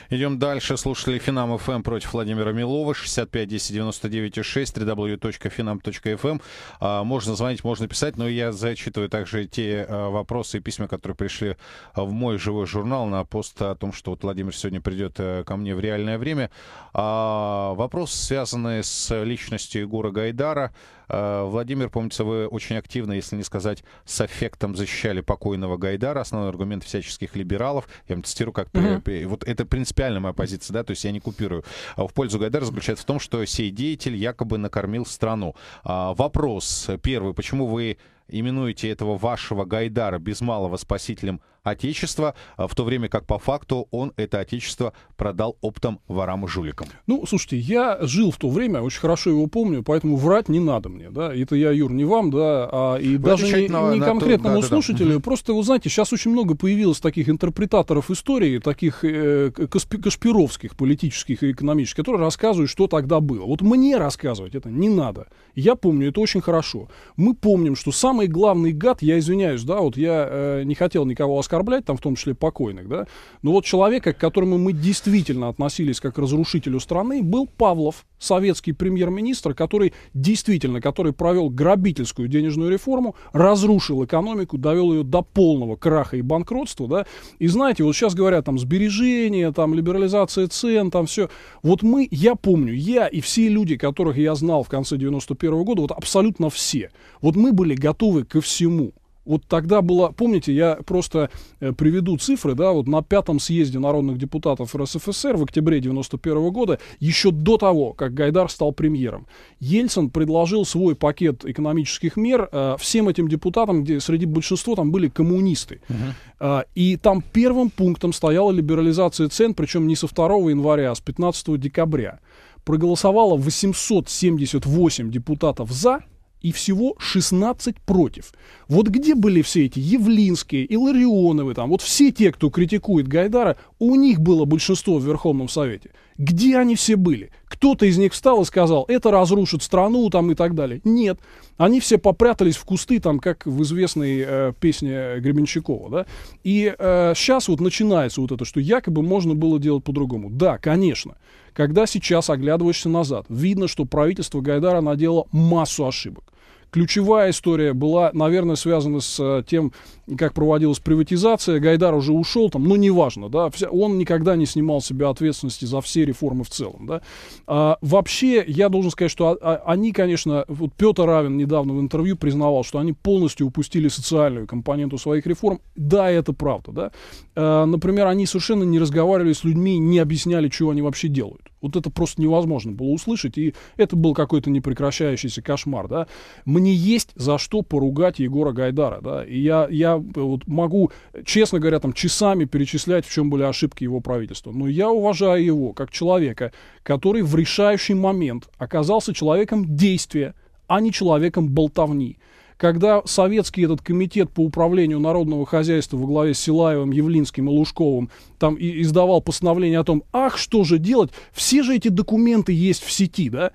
Идем дальше. Слушатели Финам ФМ против Владимира Милова. 65 10 99 6 www.finam.fm. А, можно звонить, можно писать, но я зачитываю также те а, вопросы и письма, которые пришли а, в мой живой журнал на пост о том, что вот Владимир сегодня придет э, ко мне в реальное время. А, вопрос, связанный с личностью Егора Гайдара. Э, Владимир, помнится, вы очень активно, если не сказать, с эффектом, защищали покойного Гайдара, основной аргумент всяческих либералов. Я вам цитирую, как... Mm-hmm. Вот это принципиальная моя позиция, да, то есть я не купирую. А в пользу Гайдара заключается в том, что сей деятель якобы накормил страну. А, вопрос первый. Почему вы именуете этого вашего Гайдара без малого спасителем отечество, а в то время как по факту он это отечество продал оптом ворам и жуликам. Ну, слушайте, я жил в то время, очень хорошо его помню, поэтому врать не надо мне, да, это я, Юр, не вам, да, а и Вы даже не, не на конкретному то, да, слушателю, да, да. просто, вы знаете, сейчас очень много появилось таких интерпретаторов истории, таких э, кашпировских, политических и экономических, которые рассказывают, что тогда было. Вот мне рассказывать это не надо. Я помню это очень хорошо. Мы помним, что самый главный гад, я извиняюсь, да, вот я э, не хотел никого оскорблять, оскорблять, там в том числе покойных, да, но вот человека, к которому мы действительно относились как к разрушителю страны, был Павлов, советский премьер-министр, который действительно, который провел грабительскую денежную реформу, разрушил экономику, довел ее до полного краха и банкротства, да, и знаете, вот сейчас говорят там сбережения, там либерализация цен, там все, вот мы, я помню, я и все люди, которых я знал в конце 91 -го года, вот абсолютно все, вот мы были готовы ко всему, вот тогда было, помните, я просто э, приведу цифры, да, вот на пятом съезде народных депутатов РСФСР в октябре 91 года, еще до того, как Гайдар стал премьером, Ельцин предложил свой пакет экономических мер э, всем этим депутатам, где среди большинства там были коммунисты. Угу. Э, и там первым пунктом стояла либерализация цен, причем не со 2 января, а с 15 декабря. Проголосовало 878 депутатов за, и всего 16 против. Вот где были все эти Явлинские, Илларионовы, там, вот все те, кто критикует Гайдара, у них было большинство в Верховном Совете. Где они все были? Кто-то из них встал и сказал, это разрушит страну там и так далее. Нет. Они все попрятались в кусты, там, как в известной э, песне Гребенщикова. Да? И э, сейчас вот начинается вот это, что якобы можно было делать по-другому. Да, конечно. Конечно. Когда сейчас оглядываешься назад, видно, что правительство Гайдара наделало массу ошибок. Ключевая история была, наверное, связана с э, тем, как проводилась приватизация. Гайдар уже ушел там, но неважно, да, он никогда не снимал себя ответственности за все реформы в целом, да. А, вообще, я должен сказать, что а, а, они, конечно, вот Петр Равин недавно в интервью признавал, что они полностью упустили социальную компоненту своих реформ. Да, это правда, да. А, например, они совершенно не разговаривали с людьми, не объясняли, чего они вообще делают. Вот это просто невозможно было услышать, и это был какой-то непрекращающийся кошмар, да. Мне есть за что поругать Егора Гайдара, да. И я, я вот могу, честно говоря, там часами перечислять, в чем были ошибки его правительства. Но я уважаю его как человека, который в решающий момент оказался человеком действия, а не человеком болтовни когда советский этот комитет по управлению народного хозяйства во главе с Силаевым, Явлинским и Лужковым там и издавал постановление о том, ах, что же делать, все же эти документы есть в сети, да,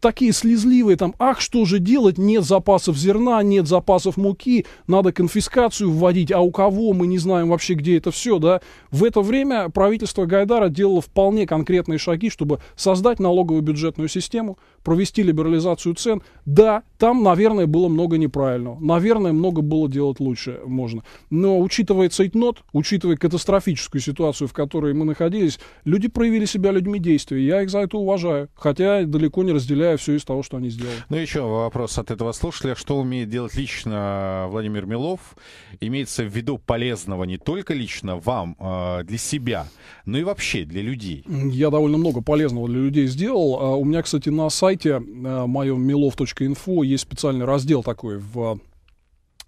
такие слезливые, там, ах, что же делать, нет запасов зерна, нет запасов муки, надо конфискацию вводить, а у кого, мы не знаем вообще, где это все, да. В это время правительство Гайдара делало вполне конкретные шаги, чтобы создать налоговую бюджетную систему, провести либерализацию цен. Да, там, наверное, было много неправильного, наверное, много было делать лучше можно. Но учитывая цейтнот, учитывая катастрофическую ситуацию, в которой мы находились, люди проявили себя людьми действия, я их за это уважаю, хотя далеко не разделяю выделяя все из того, что они сделали. Ну, еще вопрос от этого слушателя. Что умеет делать лично э, Владимир Милов? Имеется в виду полезного не только лично вам, э, для себя, но и вообще для людей. Я довольно много полезного для людей сделал. А, у меня, кстати, на сайте э, моем milov.info есть специальный раздел такой в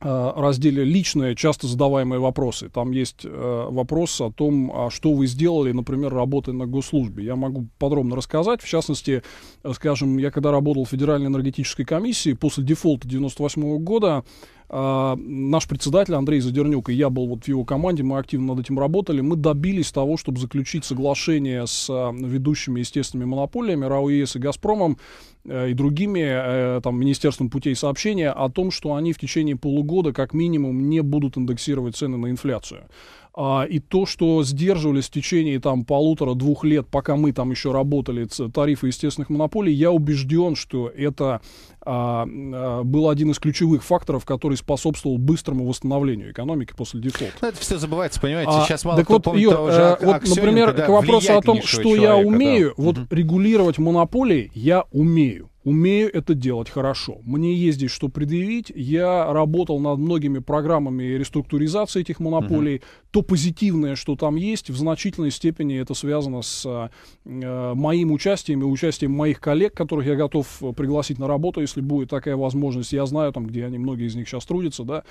Э, разделе «Личные» часто задаваемые вопросы. Там есть э, вопрос о том, а что вы сделали, например, работая на госслужбе. Я могу подробно рассказать. В частности, э, скажем, я когда работал в Федеральной энергетической комиссии, после дефолта 1998 года а, наш председатель Андрей Задернюк и я был вот в его команде, мы активно над этим работали, мы добились того, чтобы заключить соглашение с а, ведущими естественными монополиями, РАО ЕС и Газпромом, э, и другими э, там, Министерством путей сообщения о том, что они в течение полугода как минимум не будут индексировать цены на инфляцию а, и то, что сдерживались в течение там полутора-двух лет, пока мы там еще работали, тарифы естественных монополий, я убежден, что это а, а, был один из ключевых факторов, который способствовал быстрому восстановлению экономики после дефолта. Но ну, это все забывается, понимаете, а, сейчас мало так кто вот, помнит Юр, того же а, вот, Например, да, к вопросу о том, что человека, я умею, да. вот угу. регулировать монополии я умею умею это делать хорошо. Мне есть здесь что предъявить. Я работал над многими программами реструктуризации этих монополий. Угу. То позитивное, что там есть, в значительной степени это связано с э, моим участием и участием моих коллег, которых я готов э, пригласить на работу, если будет такая возможность. Я знаю, там, где они, многие из них сейчас трудятся, да,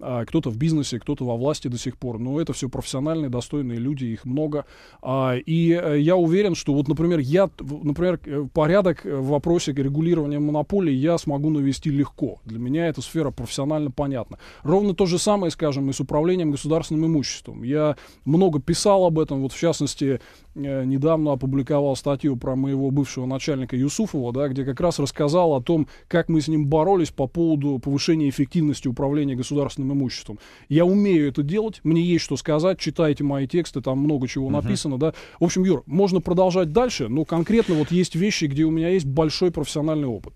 а, кто-то в бизнесе, кто-то во власти до сих пор. Но это все профессиональные, достойные люди, их много. А, и э, я уверен, что вот, например, я, например, э, порядок в вопросе регулирования регулирование монополий я смогу навести легко. Для меня эта сфера профессионально понятна. Ровно то же самое, скажем, и с управлением государственным имуществом. Я много писал об этом, вот в частности, э, недавно опубликовал статью про моего бывшего начальника Юсуфова, да, где как раз рассказал о том, как мы с ним боролись по поводу повышения эффективности управления государственным имуществом. Я умею это делать, мне есть что сказать, читайте мои тексты, там много чего uh-huh. написано, да. В общем, Юр, можно продолжать дальше, но конкретно вот есть вещи, где у меня есть большой профессиональный национальный опыт.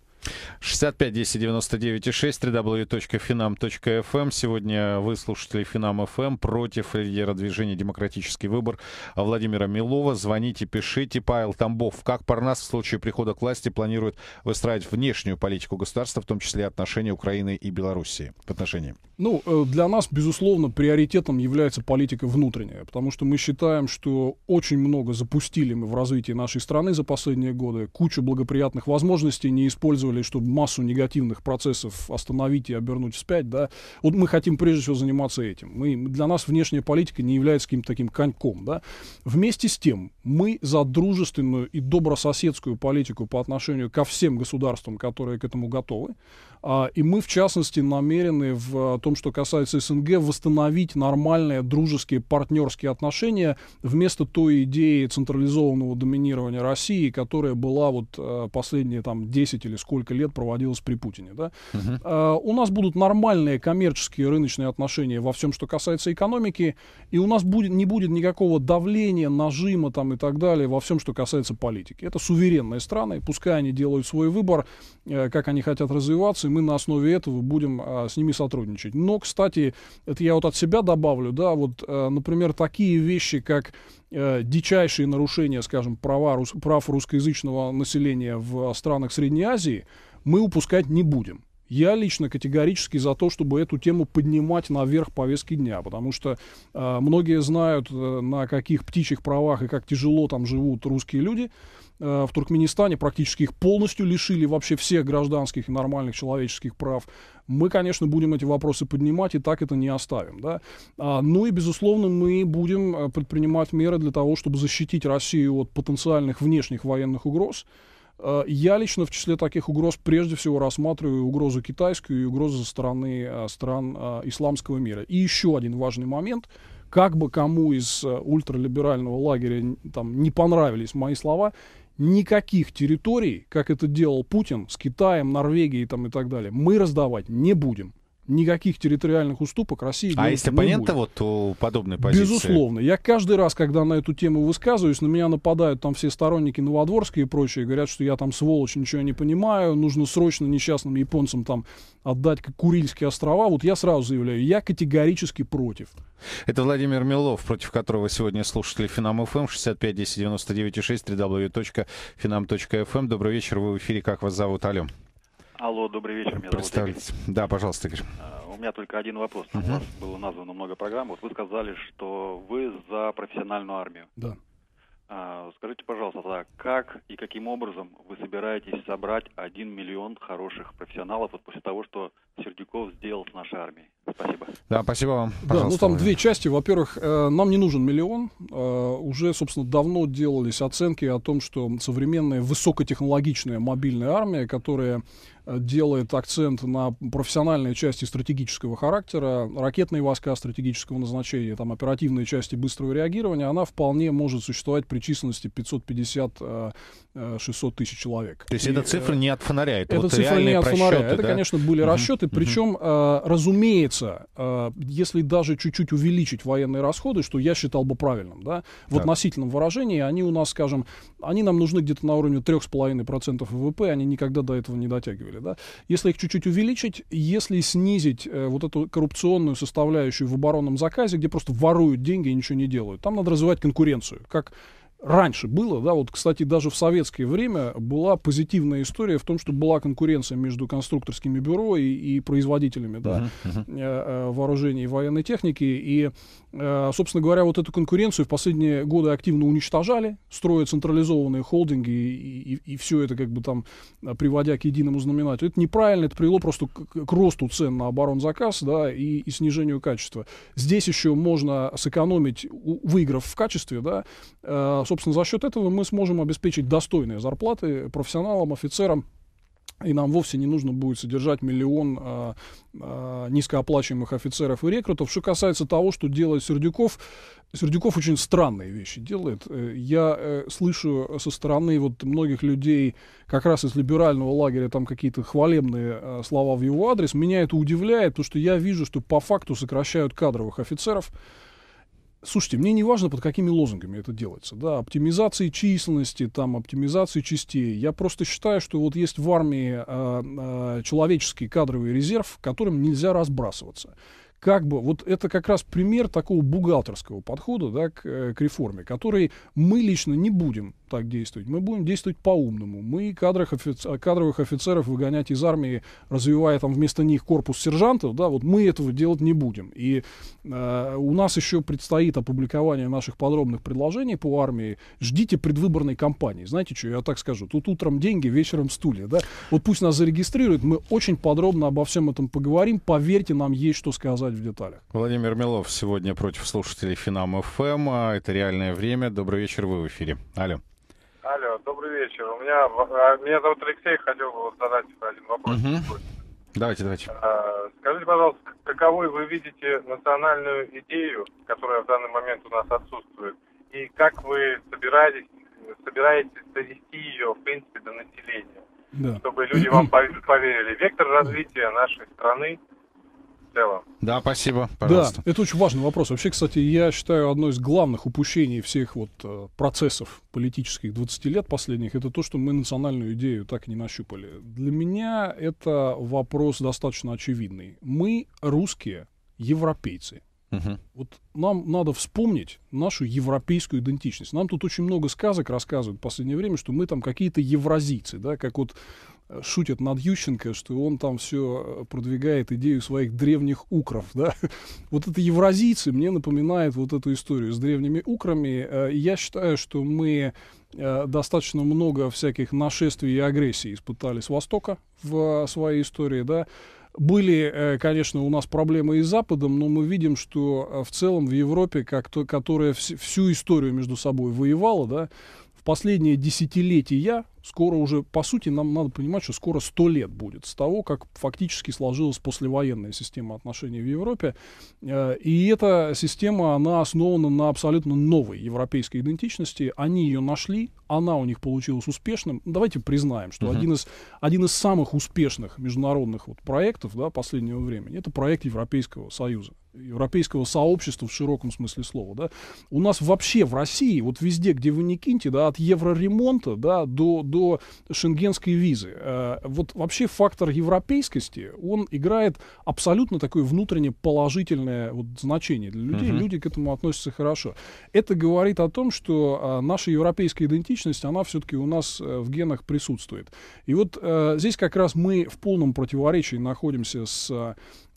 65 10 99 6 www.finam.fm. Сегодня вы слушатели Финам ФМ эм, против лидера движения «Демократический выбор» Владимира Милова. Звоните, пишите. Павел Тамбов. Как Парнас в случае прихода к власти планирует выстраивать внешнюю политику государства, в том числе отношения Украины и Белоруссии? В отношении. Ну, э, для нас, безусловно, приоритетом является политика внутренняя, потому что мы считаем, что очень много запустили мы в развитии нашей страны за последние годы, кучу благоприятных возможностей не использовали использовали, чтобы массу негативных процессов остановить и обернуть вспять, да, вот мы хотим прежде всего заниматься этим. Мы, для нас внешняя политика не является каким-то таким коньком, да. Вместе с тем мы за дружественную и добрососедскую политику по отношению ко всем государствам, которые к этому готовы, а, и мы, в частности, намерены в а, том, что касается СНГ, восстановить нормальные дружеские партнерские отношения вместо той идеи централизованного доминирования России, которая была вот а, последние там 10 или сколько лет проводилась при Путине. Да? Угу. У нас будут нормальные коммерческие рыночные отношения во всем, что касается экономики, и у нас будет, не будет никакого давления, нажима там и так далее во всем, что касается политики. Это суверенные страны, пускай они делают свой выбор, э, как они хотят развиваться, мы на основе этого будем а, с ними сотрудничать. Но, кстати, это я вот от себя добавлю, да, вот, а, например, такие вещи, как а, дичайшие нарушения, скажем, права, рус, прав русскоязычного населения в а, странах Средней Азии, мы упускать не будем. Я лично категорически за то, чтобы эту тему поднимать наверх повестки дня, потому что э, многие знают, э, на каких птичьих правах и как тяжело там живут русские люди. Э, в Туркменистане практически их полностью лишили вообще всех гражданских и нормальных человеческих прав. Мы, конечно, будем эти вопросы поднимать и так это не оставим. Да? А, ну и, безусловно, мы будем э, предпринимать меры для того, чтобы защитить Россию от потенциальных внешних военных угроз. Э, я лично в числе таких угроз прежде всего рассматриваю угрозу китайскую и угрозу со стороны стран исламского мира. И еще один важный момент. Как бы кому из ультралиберального лагеря там, не понравились мои слова, никаких территорий, как это делал Путин с Китаем, Норвегией там, и так далее, мы раздавать не будем никаких территориальных уступок России А если оппонента вот, то подобной позиции? Безусловно. Я каждый раз, когда на эту тему высказываюсь, на меня нападают там все сторонники Новодворска и прочие, говорят, что я там сволочь, ничего не понимаю, нужно срочно несчастным японцам там отдать как Курильские острова. Вот я сразу заявляю, я категорически против. Это Владимир Милов, против которого сегодня слушатели Финам ФМ 65 10 99 6 www.finam.fm. Добрый вечер, вы в эфире. Как вас зовут? Алло. Алло, добрый вечер, меня зовут Игорь. Да, пожалуйста, Игорь. А, у меня только один вопрос. Угу. У вас было названо много программ. Вот вы сказали, что вы за профессиональную армию. Да. А, скажите, пожалуйста, а как и каким образом вы собираетесь собрать один миллион хороших профессионалов вот после того, что Сердюков сделал с нашей армией? Спасибо. Да, спасибо вам. Пожалуйста. Да, ну там две части. Во-первых, э, нам не нужен миллион. Э, уже, собственно, давно делались оценки о том, что современная высокотехнологичная мобильная армия, которая Э, делает акцент на профессиональные части стратегического характера, ракетные войска стратегического назначения, там оперативные части быстрого реагирования, она вполне может существовать при численности 550 600 э, тысяч человек. То есть и, эта цифра э, не от фонаря, это Эта вот цифра не от фонаря, просчеты, это, конечно, были угу. расчеты. Причем, э, разумеется, если даже чуть-чуть увеличить военные расходы, что я считал бы правильным, да, в так. относительном выражении, они у нас, скажем, они нам нужны где-то на уровне 3,5% ВВП, они никогда до этого не дотягивали, да. Если их чуть-чуть увеличить, если снизить вот эту коррупционную составляющую в оборонном заказе, где просто воруют деньги и ничего не делают, там надо развивать конкуренцию, как раньше было, да, вот, кстати, даже в советское время была позитивная история в том, что была конкуренция между конструкторскими бюро и, и производителями, да, э, э, вооружений и военной техники, и, э, собственно говоря, вот эту конкуренцию в последние годы активно уничтожали, строя централизованные холдинги и, и, и все это как бы там приводя к единому знаменателю. Это неправильно, это привело просто к, к росту цен на оборонзаказ, да, и, и снижению качества. Здесь еще можно сэкономить, выиграв в качестве, да, собственно, за счет этого мы сможем обеспечить достойные зарплаты профессионалам, офицерам, и нам вовсе не нужно будет содержать миллион э, э, низкооплачиваемых офицеров и рекрутов. Что касается того, что делает Сердюков, Сердюков очень странные вещи делает. Э, я э, слышу со стороны вот многих людей, как раз из либерального лагеря, там какие-то хвалебные э, слова в его адрес. Меня это удивляет, потому что я вижу, что по факту сокращают кадровых офицеров. Слушайте, мне не важно, под какими лозунгами это делается. Да, оптимизации численности, там, оптимизации частей. Я просто считаю, что вот есть в армии э, э, человеческий кадровый резерв, которым нельзя разбрасываться как бы вот это как раз пример такого бухгалтерского подхода да, к, э, к реформе, который мы лично не будем так действовать. Мы будем действовать по-умному. Мы кадрах офицер, кадровых офицеров выгонять из армии, развивая там вместо них корпус сержантов, да, вот мы этого делать не будем. И э, у нас еще предстоит опубликование наших подробных предложений по армии. Ждите предвыборной кампании. Знаете, что я так скажу? Тут утром деньги, вечером стулья. Да? Вот пусть нас зарегистрируют, мы очень подробно обо всем этом поговорим. Поверьте, нам есть что сказать обсуждать в деталях. Владимир Милов сегодня против слушателей Финам ФМ. Эм. А, это реальное время. Добрый вечер, вы в эфире. Алло. Алло, добрый вечер. У меня а, меня зовут Алексей, хотел бы задать один вопрос. Угу. Давайте, давайте. А, скажите, пожалуйста, каковой вы видите национальную идею, которая в данный момент у нас отсутствует, и как вы собираетесь, собираетесь довести ее, в принципе, до населения, да. чтобы люди вам поверили. Вектор развития нашей страны целом. Да, спасибо, пожалуйста. Да, это очень важный вопрос. Вообще, кстати, я считаю, одно из главных упущений всех вот э, процессов политических 20 лет последних, это то, что мы национальную идею так и не нащупали. Для меня это вопрос достаточно очевидный. Мы, русские, европейцы. Угу. Вот нам надо вспомнить нашу европейскую идентичность. Нам тут очень много сказок рассказывают в последнее время, что мы там какие-то евразийцы, да, как вот шутят над Ющенко, что он там все э, продвигает идею своих древних укров. Да? [LAUGHS] Вот это евразийцы мне напоминает вот эту историю с древними украми. Э, я считаю, что мы э, достаточно много всяких нашествий и агрессий испытали с Востока в своей истории, да, были, конечно, у нас проблемы и с Западом, но мы видим, что в целом в Европе, как то, которая всю историю между собой воевала, да, в последние десятилетия скоро уже, по сути, нам надо понимать, что скоро 100 лет будет с того, как фактически сложилась послевоенная система отношений в Европе. Э, и эта система, она основана на абсолютно новой европейской идентичности. Они ее нашли, она у них получилась успешным. Давайте признаем, что uh-huh. один, из, один из самых успешных международных вот проектов да, последнего времени — это проект Европейского Союза европейского сообщества в широком смысле слова, да, у нас вообще в России, вот везде, где вы не киньте, да, от евроремонта, да, до, до шенгенской визы. Э, вот вообще фактор европейскости, он играет абсолютно такое внутренне положительное вот значение для людей. Угу. Люди к этому относятся хорошо. Это говорит о том, что э, наша европейская идентичность, она все-таки у нас э, в генах присутствует. И вот здесь как раз мы в полном противоречии находимся с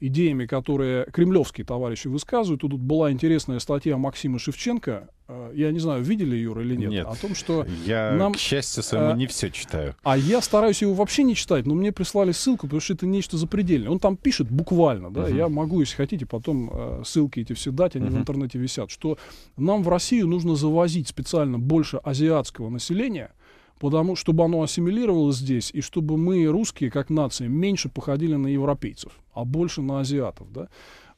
идеями, которые кремлевские товарищи высказывают. Тут была интересная статья Максима Шевченко. Э, я не знаю, видели Юра или нет, нет о том, что я, нам... к счастью своему, э, не все читаю. А я стараюсь его вообще не читать, но мне прислали ссылку, потому что это нечто запредельное. Он там пишет буквально, да, uh я могу, если хотите, потом э, ссылки эти все дать, они uh в интернете висят, что нам в Россию нужно завозить специально больше азиатского населения — потому, чтобы оно ассимилировалось здесь, и чтобы мы, русские, как нация, меньше походили на европейцев, а больше на азиатов. Да?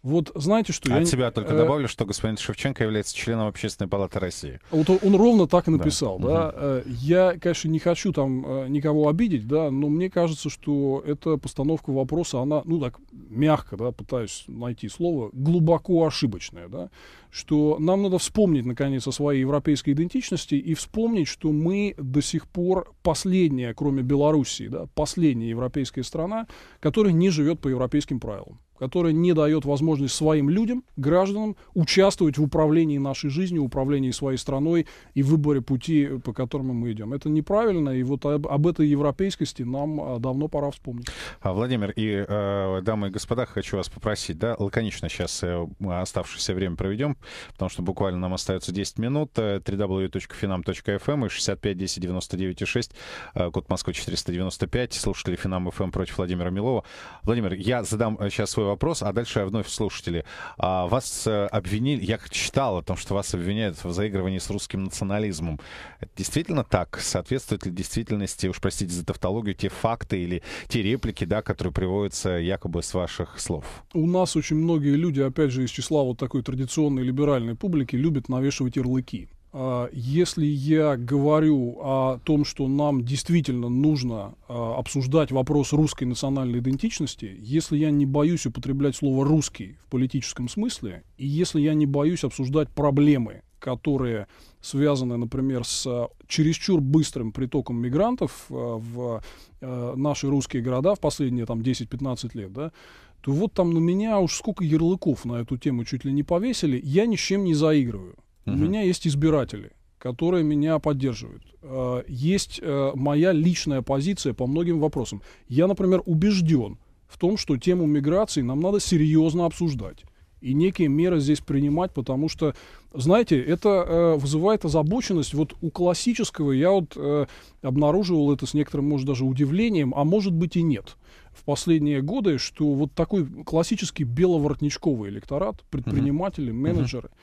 Вот знаете что? От а я... себя только э... добавлю, что господин Шевченко является членом Общественной палаты России. Вот он, он ровно так и написал, да. да. Угу. Э, я, конечно, не хочу там э, никого обидеть, да, но мне кажется, что эта постановка вопроса, она, ну так, мягко, да, пытаюсь найти слово, глубоко ошибочная, да, что нам надо вспомнить, наконец, о своей европейской идентичности и вспомнить, что мы до сих пор последняя, кроме Белоруссии, да, последняя европейская страна, которая не живет по европейским правилам которая не дает возможность своим людям, гражданам, участвовать в управлении нашей жизнью, управлении своей страной и выборе пути, по которому мы идем. Это неправильно, и вот об, об этой европейскости нам а, давно пора вспомнить. А, Владимир, и э, дамы и господа, хочу вас попросить, да, лаконично сейчас э, оставшееся время проведем, потому что буквально нам остается 10 минут, э, www.finam.fm и 65 10 99 6, э, код Москвы 495, слушатели Финам ФМ против Владимира Милова. Владимир, я задам сейчас э, свой свой вопрос, а дальше я вновь слушатели. А, вас э, обвинили, я читал о том, что вас обвиняют в заигрывании с русским национализмом. Это действительно так? Соответствует ли действительности, уж простите за тавтологию, те факты или те реплики, да, которые приводятся якобы с ваших слов? У нас очень многие люди, опять же, из числа вот такой традиционной либеральной публики любят навешивать ярлыки. А, если я говорю о том, что нам действительно нужно а, обсуждать вопрос русской национальной идентичности, если я не боюсь употреблять слово «русский» в политическом смысле, и если я не боюсь обсуждать проблемы, которые связаны, например, с чересчур быстрым притоком мигрантов а, в наши русские города в последние там, 10-15 лет, да, то вот там на меня уж сколько ярлыков на эту тему чуть ли не повесили, я ни с чем не заигрываю. У меня есть избиратели, которые меня поддерживают. Э, есть э, моя личная позиция по многим вопросам. Я, например, убежден в том, что тему миграции нам надо серьезно обсуждать и некие меры здесь принимать, потому что, знаете, это э, вызывает озабоченность. Вот у классического я вот э, обнаруживал это с некоторым, может, даже удивлением, а может быть и нет в последние годы, что вот такой классический беловоротничковый электорат, предприниматели, mm-hmm. менеджеры, mm-hmm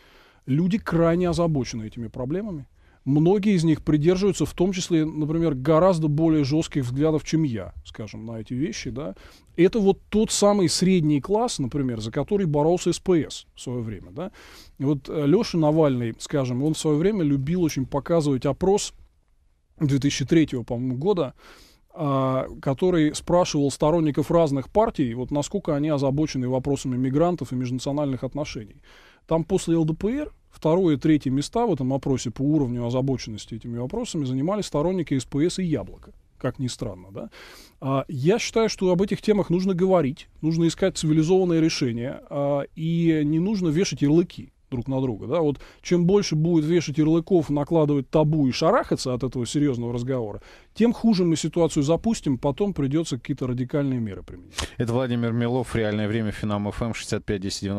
люди крайне озабочены этими проблемами. Многие из них придерживаются, в том числе, например, гораздо более жестких взглядов, чем я, скажем, на эти вещи. Да? Это вот тот самый средний класс, например, за который боролся СПС в свое время. Да? вот э, Леша Навальный, скажем, он в свое время любил очень показывать опрос 2003, по-моему, года, а, который спрашивал сторонников разных партий, вот насколько они озабочены вопросами мигрантов и межнациональных отношений. Там после ЛДПР второе и третье места в этом опросе по уровню озабоченности этими вопросами занимали сторонники СПС и Яблоко как ни странно, да. А, я считаю, что об этих темах нужно говорить, нужно искать цивилизованные решения, а, и не нужно вешать ярлыки друг на друга. Да? Вот чем больше будет вешать ярлыков, накладывать табу и шарахаться от этого серьезного разговора, тем хуже мы ситуацию запустим, потом придется какие-то радикальные меры применить. Это Владимир Милов, реальное время, Финам FM, 65 10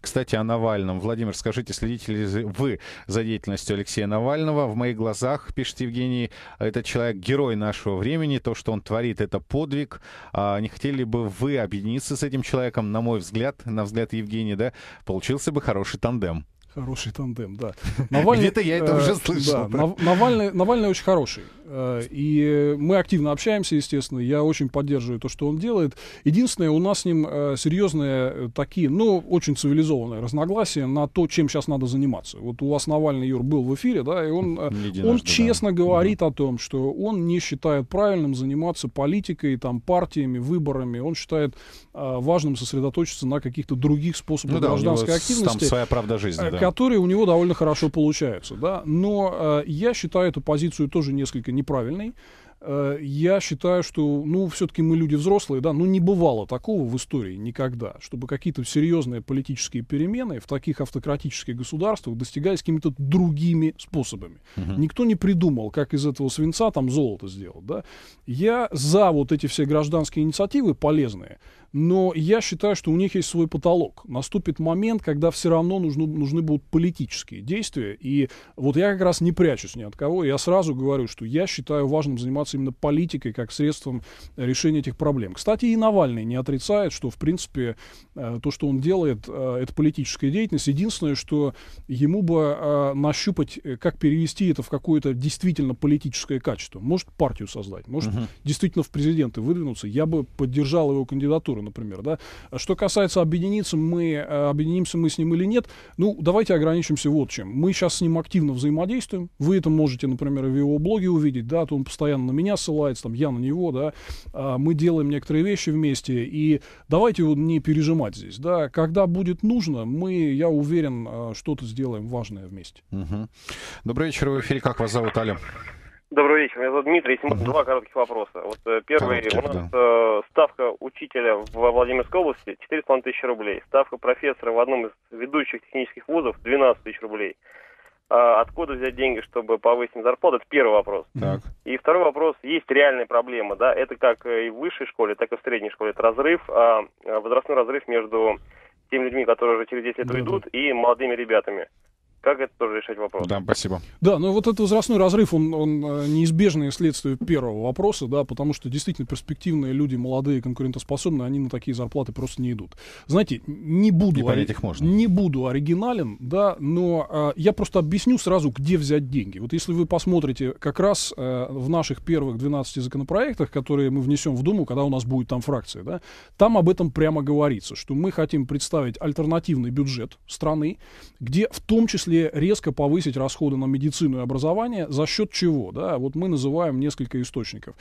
Кстати, о Навальном. Владимир, скажите, следите ли вы за деятельностью Алексея Навального? В моих глазах, пишет Евгений, этот человек герой нашего времени, то, что он творит, это подвиг. А не хотели бы вы объединиться с этим человеком? На мой взгляд, на взгляд Евгения, Евгений, да, получился бы хороший тандем. Хороший тандем, да. [LAUGHS] Навальный, Где-то я это э, уже слышал. Да, Навальный, Навальный очень хороший. Э, и мы активно общаемся, естественно. Я очень поддерживаю то, что он делает. Единственное, у нас с ним э, серьезные такие, ну, очень цивилизованные разногласия на то, чем сейчас надо заниматься. Вот у вас Навальный, Юр, был в эфире, да, и он, он честно да. говорит да. о том, что он не считает правильным заниматься политикой, там, партиями, выборами. Он считает важным сосредоточиться на каких-то других способах ну, да, гражданской активности. Там своя правда жизни, да которые у него довольно хорошо получаются. Да? Но э, я считаю эту позицию тоже несколько неправильной. Э, я считаю, что, ну, все-таки мы люди взрослые, да, ну, не бывало такого в истории никогда, чтобы какие-то серьезные политические перемены в таких автократических государствах достигались какими-то другими способами. Угу. Никто не придумал, как из этого свинца там золото сделать, да. Я за вот эти все гражданские инициативы полезные, но я считаю, что у них есть свой потолок. Наступит момент, когда все равно нужны, нужны будут политические действия, и вот я как раз не прячусь ни от кого, я сразу говорю, что я считаю важным заниматься именно политикой как средством решения этих проблем. Кстати, и Навальный не отрицает, что, в принципе, э, то, что он делает, э, это политическая деятельность. Единственное, что ему бы э, нащупать, как перевести это в какое-то действительно политическое качество. Может, партию создать, может, Uh -huh. действительно в президенты выдвинуться. Я бы поддержал его кандидатуру например, да. Что касается объединиться мы, э, объединимся мы с ним или нет, ну, давайте ограничимся вот чем. Мы сейчас с ним активно взаимодействуем, вы это можете, например, в его блоге увидеть, да, то он постоянно на меня ссылается, там, я на него, да, а, мы делаем некоторые вещи вместе, и давайте его не пережимать здесь, да, когда будет нужно, мы, я уверен, э, что-то сделаем важное вместе. Угу. Добрый вечер, в эфире, как вас зовут, Аля? Добрый вечер, меня зовут Дмитрий. Угу. Два коротких вопроса. Вот э, первый, Коротких, у нас да. Э, ставка учителя во Владимирской области 400 тысяч рублей. Ставка профессора в одном из ведущих технических вузов 12 тысяч рублей. А откуда взять деньги, чтобы повысить зарплату? Это первый вопрос. Так. И второй вопрос. Есть реальная проблема, да? Это как и в высшей школе, так и в средней школе. Это разрыв, а, возрастной разрыв между теми людьми, которые уже через 10 лет уйдут, да. и молодыми ребятами как это тоже решать вопрос. Да, спасибо. Да, ну вот этот возрастной разрыв, он, он э, неизбежное следствие первого вопроса, да, потому что действительно перспективные люди, молодые, конкурентоспособные, они на такие зарплаты просто не идут. Знаете, не буду, и их можно. Не буду оригинален, да, но а, я просто объясню сразу, где взять деньги. Вот если вы посмотрите как раз а, в наших первых 12 законопроектах, которые мы внесем в Думу, когда у нас будет там фракция, да, там об этом прямо говорится, что мы хотим представить альтернативный бюджет страны, где в том числе если резко повысить расходы на медицину и образование, за счет чего? Да? Вот мы называем несколько источников.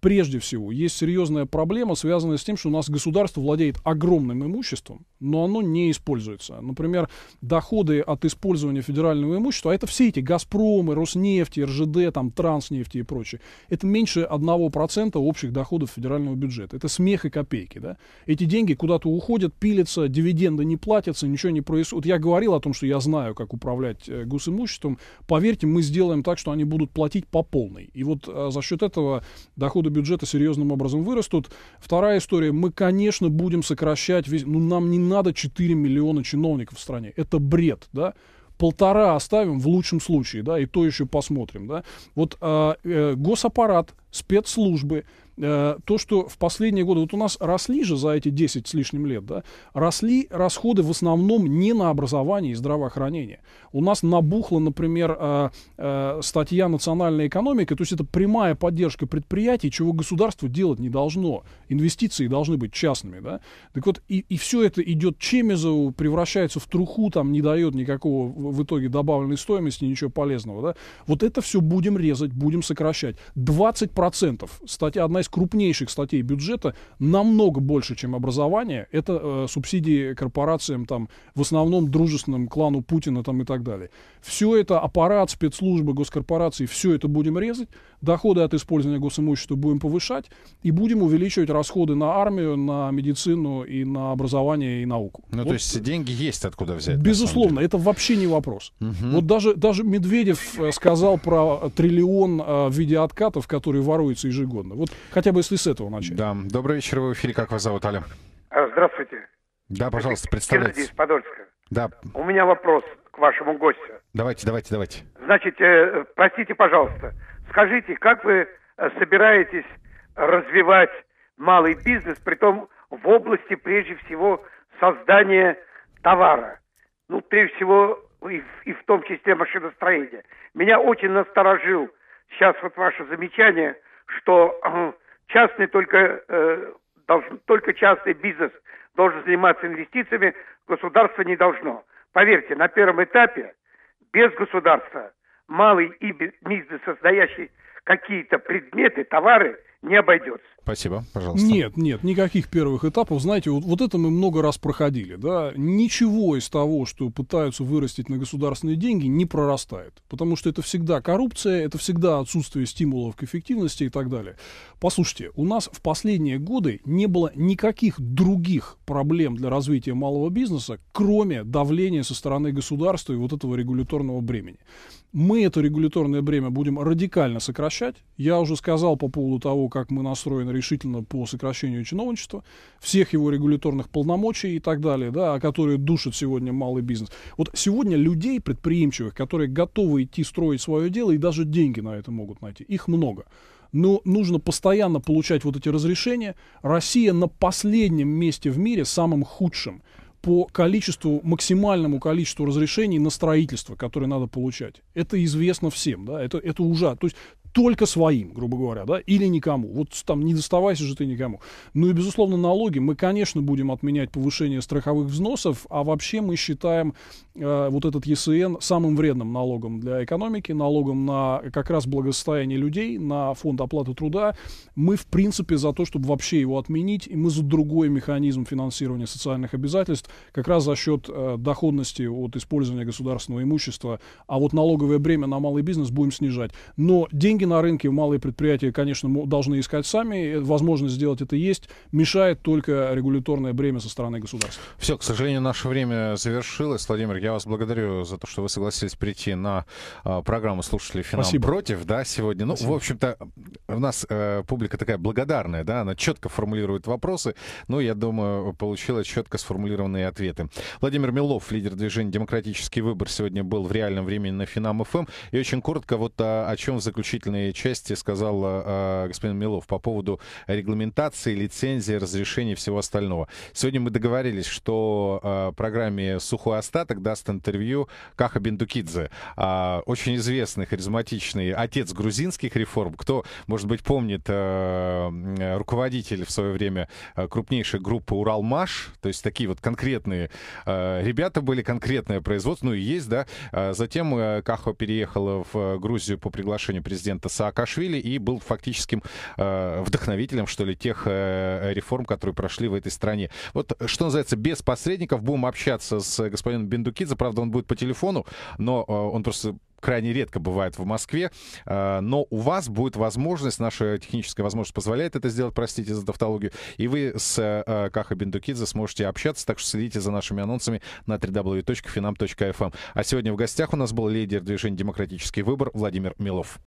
Прежде всего, есть серьезная проблема, связанная с тем, что у нас государство владеет огромным имуществом, но оно не используется. Например, доходы от использования федерального имущества, а это все эти «Газпромы», «Роснефти», «РЖД», там, «Транснефти» и прочее, это меньше 1% общих доходов федерального бюджета. Это смех и копейки. Да? Эти деньги куда-то уходят, пилятся, дивиденды не платятся, ничего не происходит. Вот я говорил о том, что я знаю, как управлять управлять э, госимуществом, поверьте, мы сделаем так, что они будут платить по полной. И вот э, за счет этого доходы бюджета серьезным образом вырастут. Вторая история, мы, конечно, будем сокращать весь... Ну, нам не надо 4 миллиона чиновников в стране. Это бред, да? полтора оставим в лучшем случае, да, и то еще посмотрим, да. Вот э, э, госаппарат, спецслужбы, Э, то, что в последние годы, вот у нас росли же за эти 10 с лишним лет, да, росли расходы в основном не на образование и здравоохранение. У нас набухла, например, э, э, статья национальной экономики, то есть это прямая поддержка предприятий, чего государство делать не должно. Инвестиции должны быть частными, да. Так вот, и, и все это идет Чемизову, превращается в труху, там не дает никакого в итоге добавленной стоимости, ничего полезного, да. Вот это все будем резать, будем сокращать. 20% статья, одна из из крупнейших статей бюджета, намного больше, чем образование, это э, субсидии корпорациям, там, в основном дружественным клану Путина там, и так далее. Все это аппарат, спецслужбы, госкорпорации, все это будем резать, доходы от использования госимущества будем повышать и будем увеличивать расходы на армию, на медицину и на образование и науку. Ну, вот, то есть деньги есть откуда взять. Безусловно, это вообще не вопрос. Угу. Вот даже, даже Медведев э, сказал про триллион э, в виде откатов, которые воруются ежегодно. Вот Хотя бы если с этого начать. Да. Добрый вечер, вы в эфире. Как вас зовут, Аля? А, здравствуйте. Да, пожалуйста, представляйтесь. Кирилл из Подольска. Да. У меня вопрос к вашему гостю. Давайте, давайте, давайте. Значит, э, простите, пожалуйста, скажите, как вы э, собираетесь развивать малый бизнес, при том в области прежде всего создания товара? Ну, прежде всего, и, и в том числе машиностроения. Меня очень насторожил сейчас вот ваше замечание, что э, Частный только, э, должен, только частный бизнес должен заниматься инвестициями, государство не должно. Поверьте, на первом этапе без государства малый и бизнес, создающий какие-то предметы, товары – не обойдется. Спасибо, пожалуйста. Нет, нет, никаких первых этапов. Знаете, вот, вот это мы много раз проходили, да. Ничего из того, что пытаются вырастить на государственные деньги, не прорастает. Потому что это всегда коррупция, это всегда отсутствие стимулов к эффективности и так далее. Послушайте, у нас в последние годы не было никаких других проблем для развития малого бизнеса, кроме давления со стороны государства и вот этого регуляторного бремени мы это регуляторное бремя будем радикально сокращать. Я уже сказал по поводу того, как мы настроены решительно по сокращению чиновничества, всех его регуляторных полномочий и так далее, да, а которые душат сегодня малый бизнес. Вот сегодня людей предприимчивых, которые готовы идти строить свое дело и даже деньги на это могут найти, их много. Но нужно постоянно получать вот эти разрешения. Россия на последнем месте в мире самым худшим – по количеству, максимальному количеству разрешений на строительство, которые надо получать. Это известно всем, да, это, это ужасно. То есть только своим, грубо говоря, да, или никому. Вот там не доставайся же ты никому. Ну и, безусловно, налоги. Мы, конечно, будем отменять повышение страховых взносов, а вообще мы считаем э, вот этот ЕСН самым вредным налогом для экономики, налогом на как раз благосостояние людей, на фонд оплаты труда. Мы, в принципе, за то, чтобы вообще его отменить, и мы за другой механизм финансирования социальных обязательств, как раз за счет э, доходности от использования государственного имущества. А вот налоговое бремя на малый бизнес будем снижать. Но деньги на рынке малые предприятия, конечно, должны искать сами. Э, возможность сделать это есть. Мешает только регуляторное бремя со стороны государства. Все, к сожалению, наше время завершилось. Владимир, я вас благодарю за то, что вы согласились прийти на э, программу «Слушатели финал Спасибо. против» да, сегодня. Ну, Спасибо. в общем-то, у нас э, публика такая благодарная, да, она четко формулирует вопросы. Ну, я думаю, получила четко сформулированные ответы. Владимир Милов, лидер движения «Демократический выбор», сегодня был в реальном времени на Финам-ФМ. И очень коротко вот о, о чем заключительный образовательной части сказал э, э, господин Милов по поводу регламентации, лицензии, разрешений всего остального. Сегодня мы договорились, что э, программе «Сухой остаток» даст интервью Каха Бендукидзе, э, очень известный, харизматичный отец грузинских реформ. Кто, может быть, помнит э, э руководитель в свое время э, крупнейшей группы «Уралмаш», то есть такие вот конкретные э, ребята были, конкретное производство, ну и есть, да. А затем Кахо переехала в Грузию по приглашению президента президента Саакашвили и был фактическим э, вдохновителем, что ли, тех э, реформ, которые прошли в этой стране. Вот, э, что называется, без посредников будем общаться с господином Бендукидзе. Правда, он будет по телефону, но э, он просто крайне редко бывает в Москве, э, но у вас будет возможность, наша техническая возможность позволяет это сделать, простите за тавтологию, и вы с э, Каха Бендукидзе сможете общаться, так что следите за нашими анонсами на www.finam.fm. Эм. А сегодня в гостях у нас был лидер движения «Демократический выбор» Владимир Милов.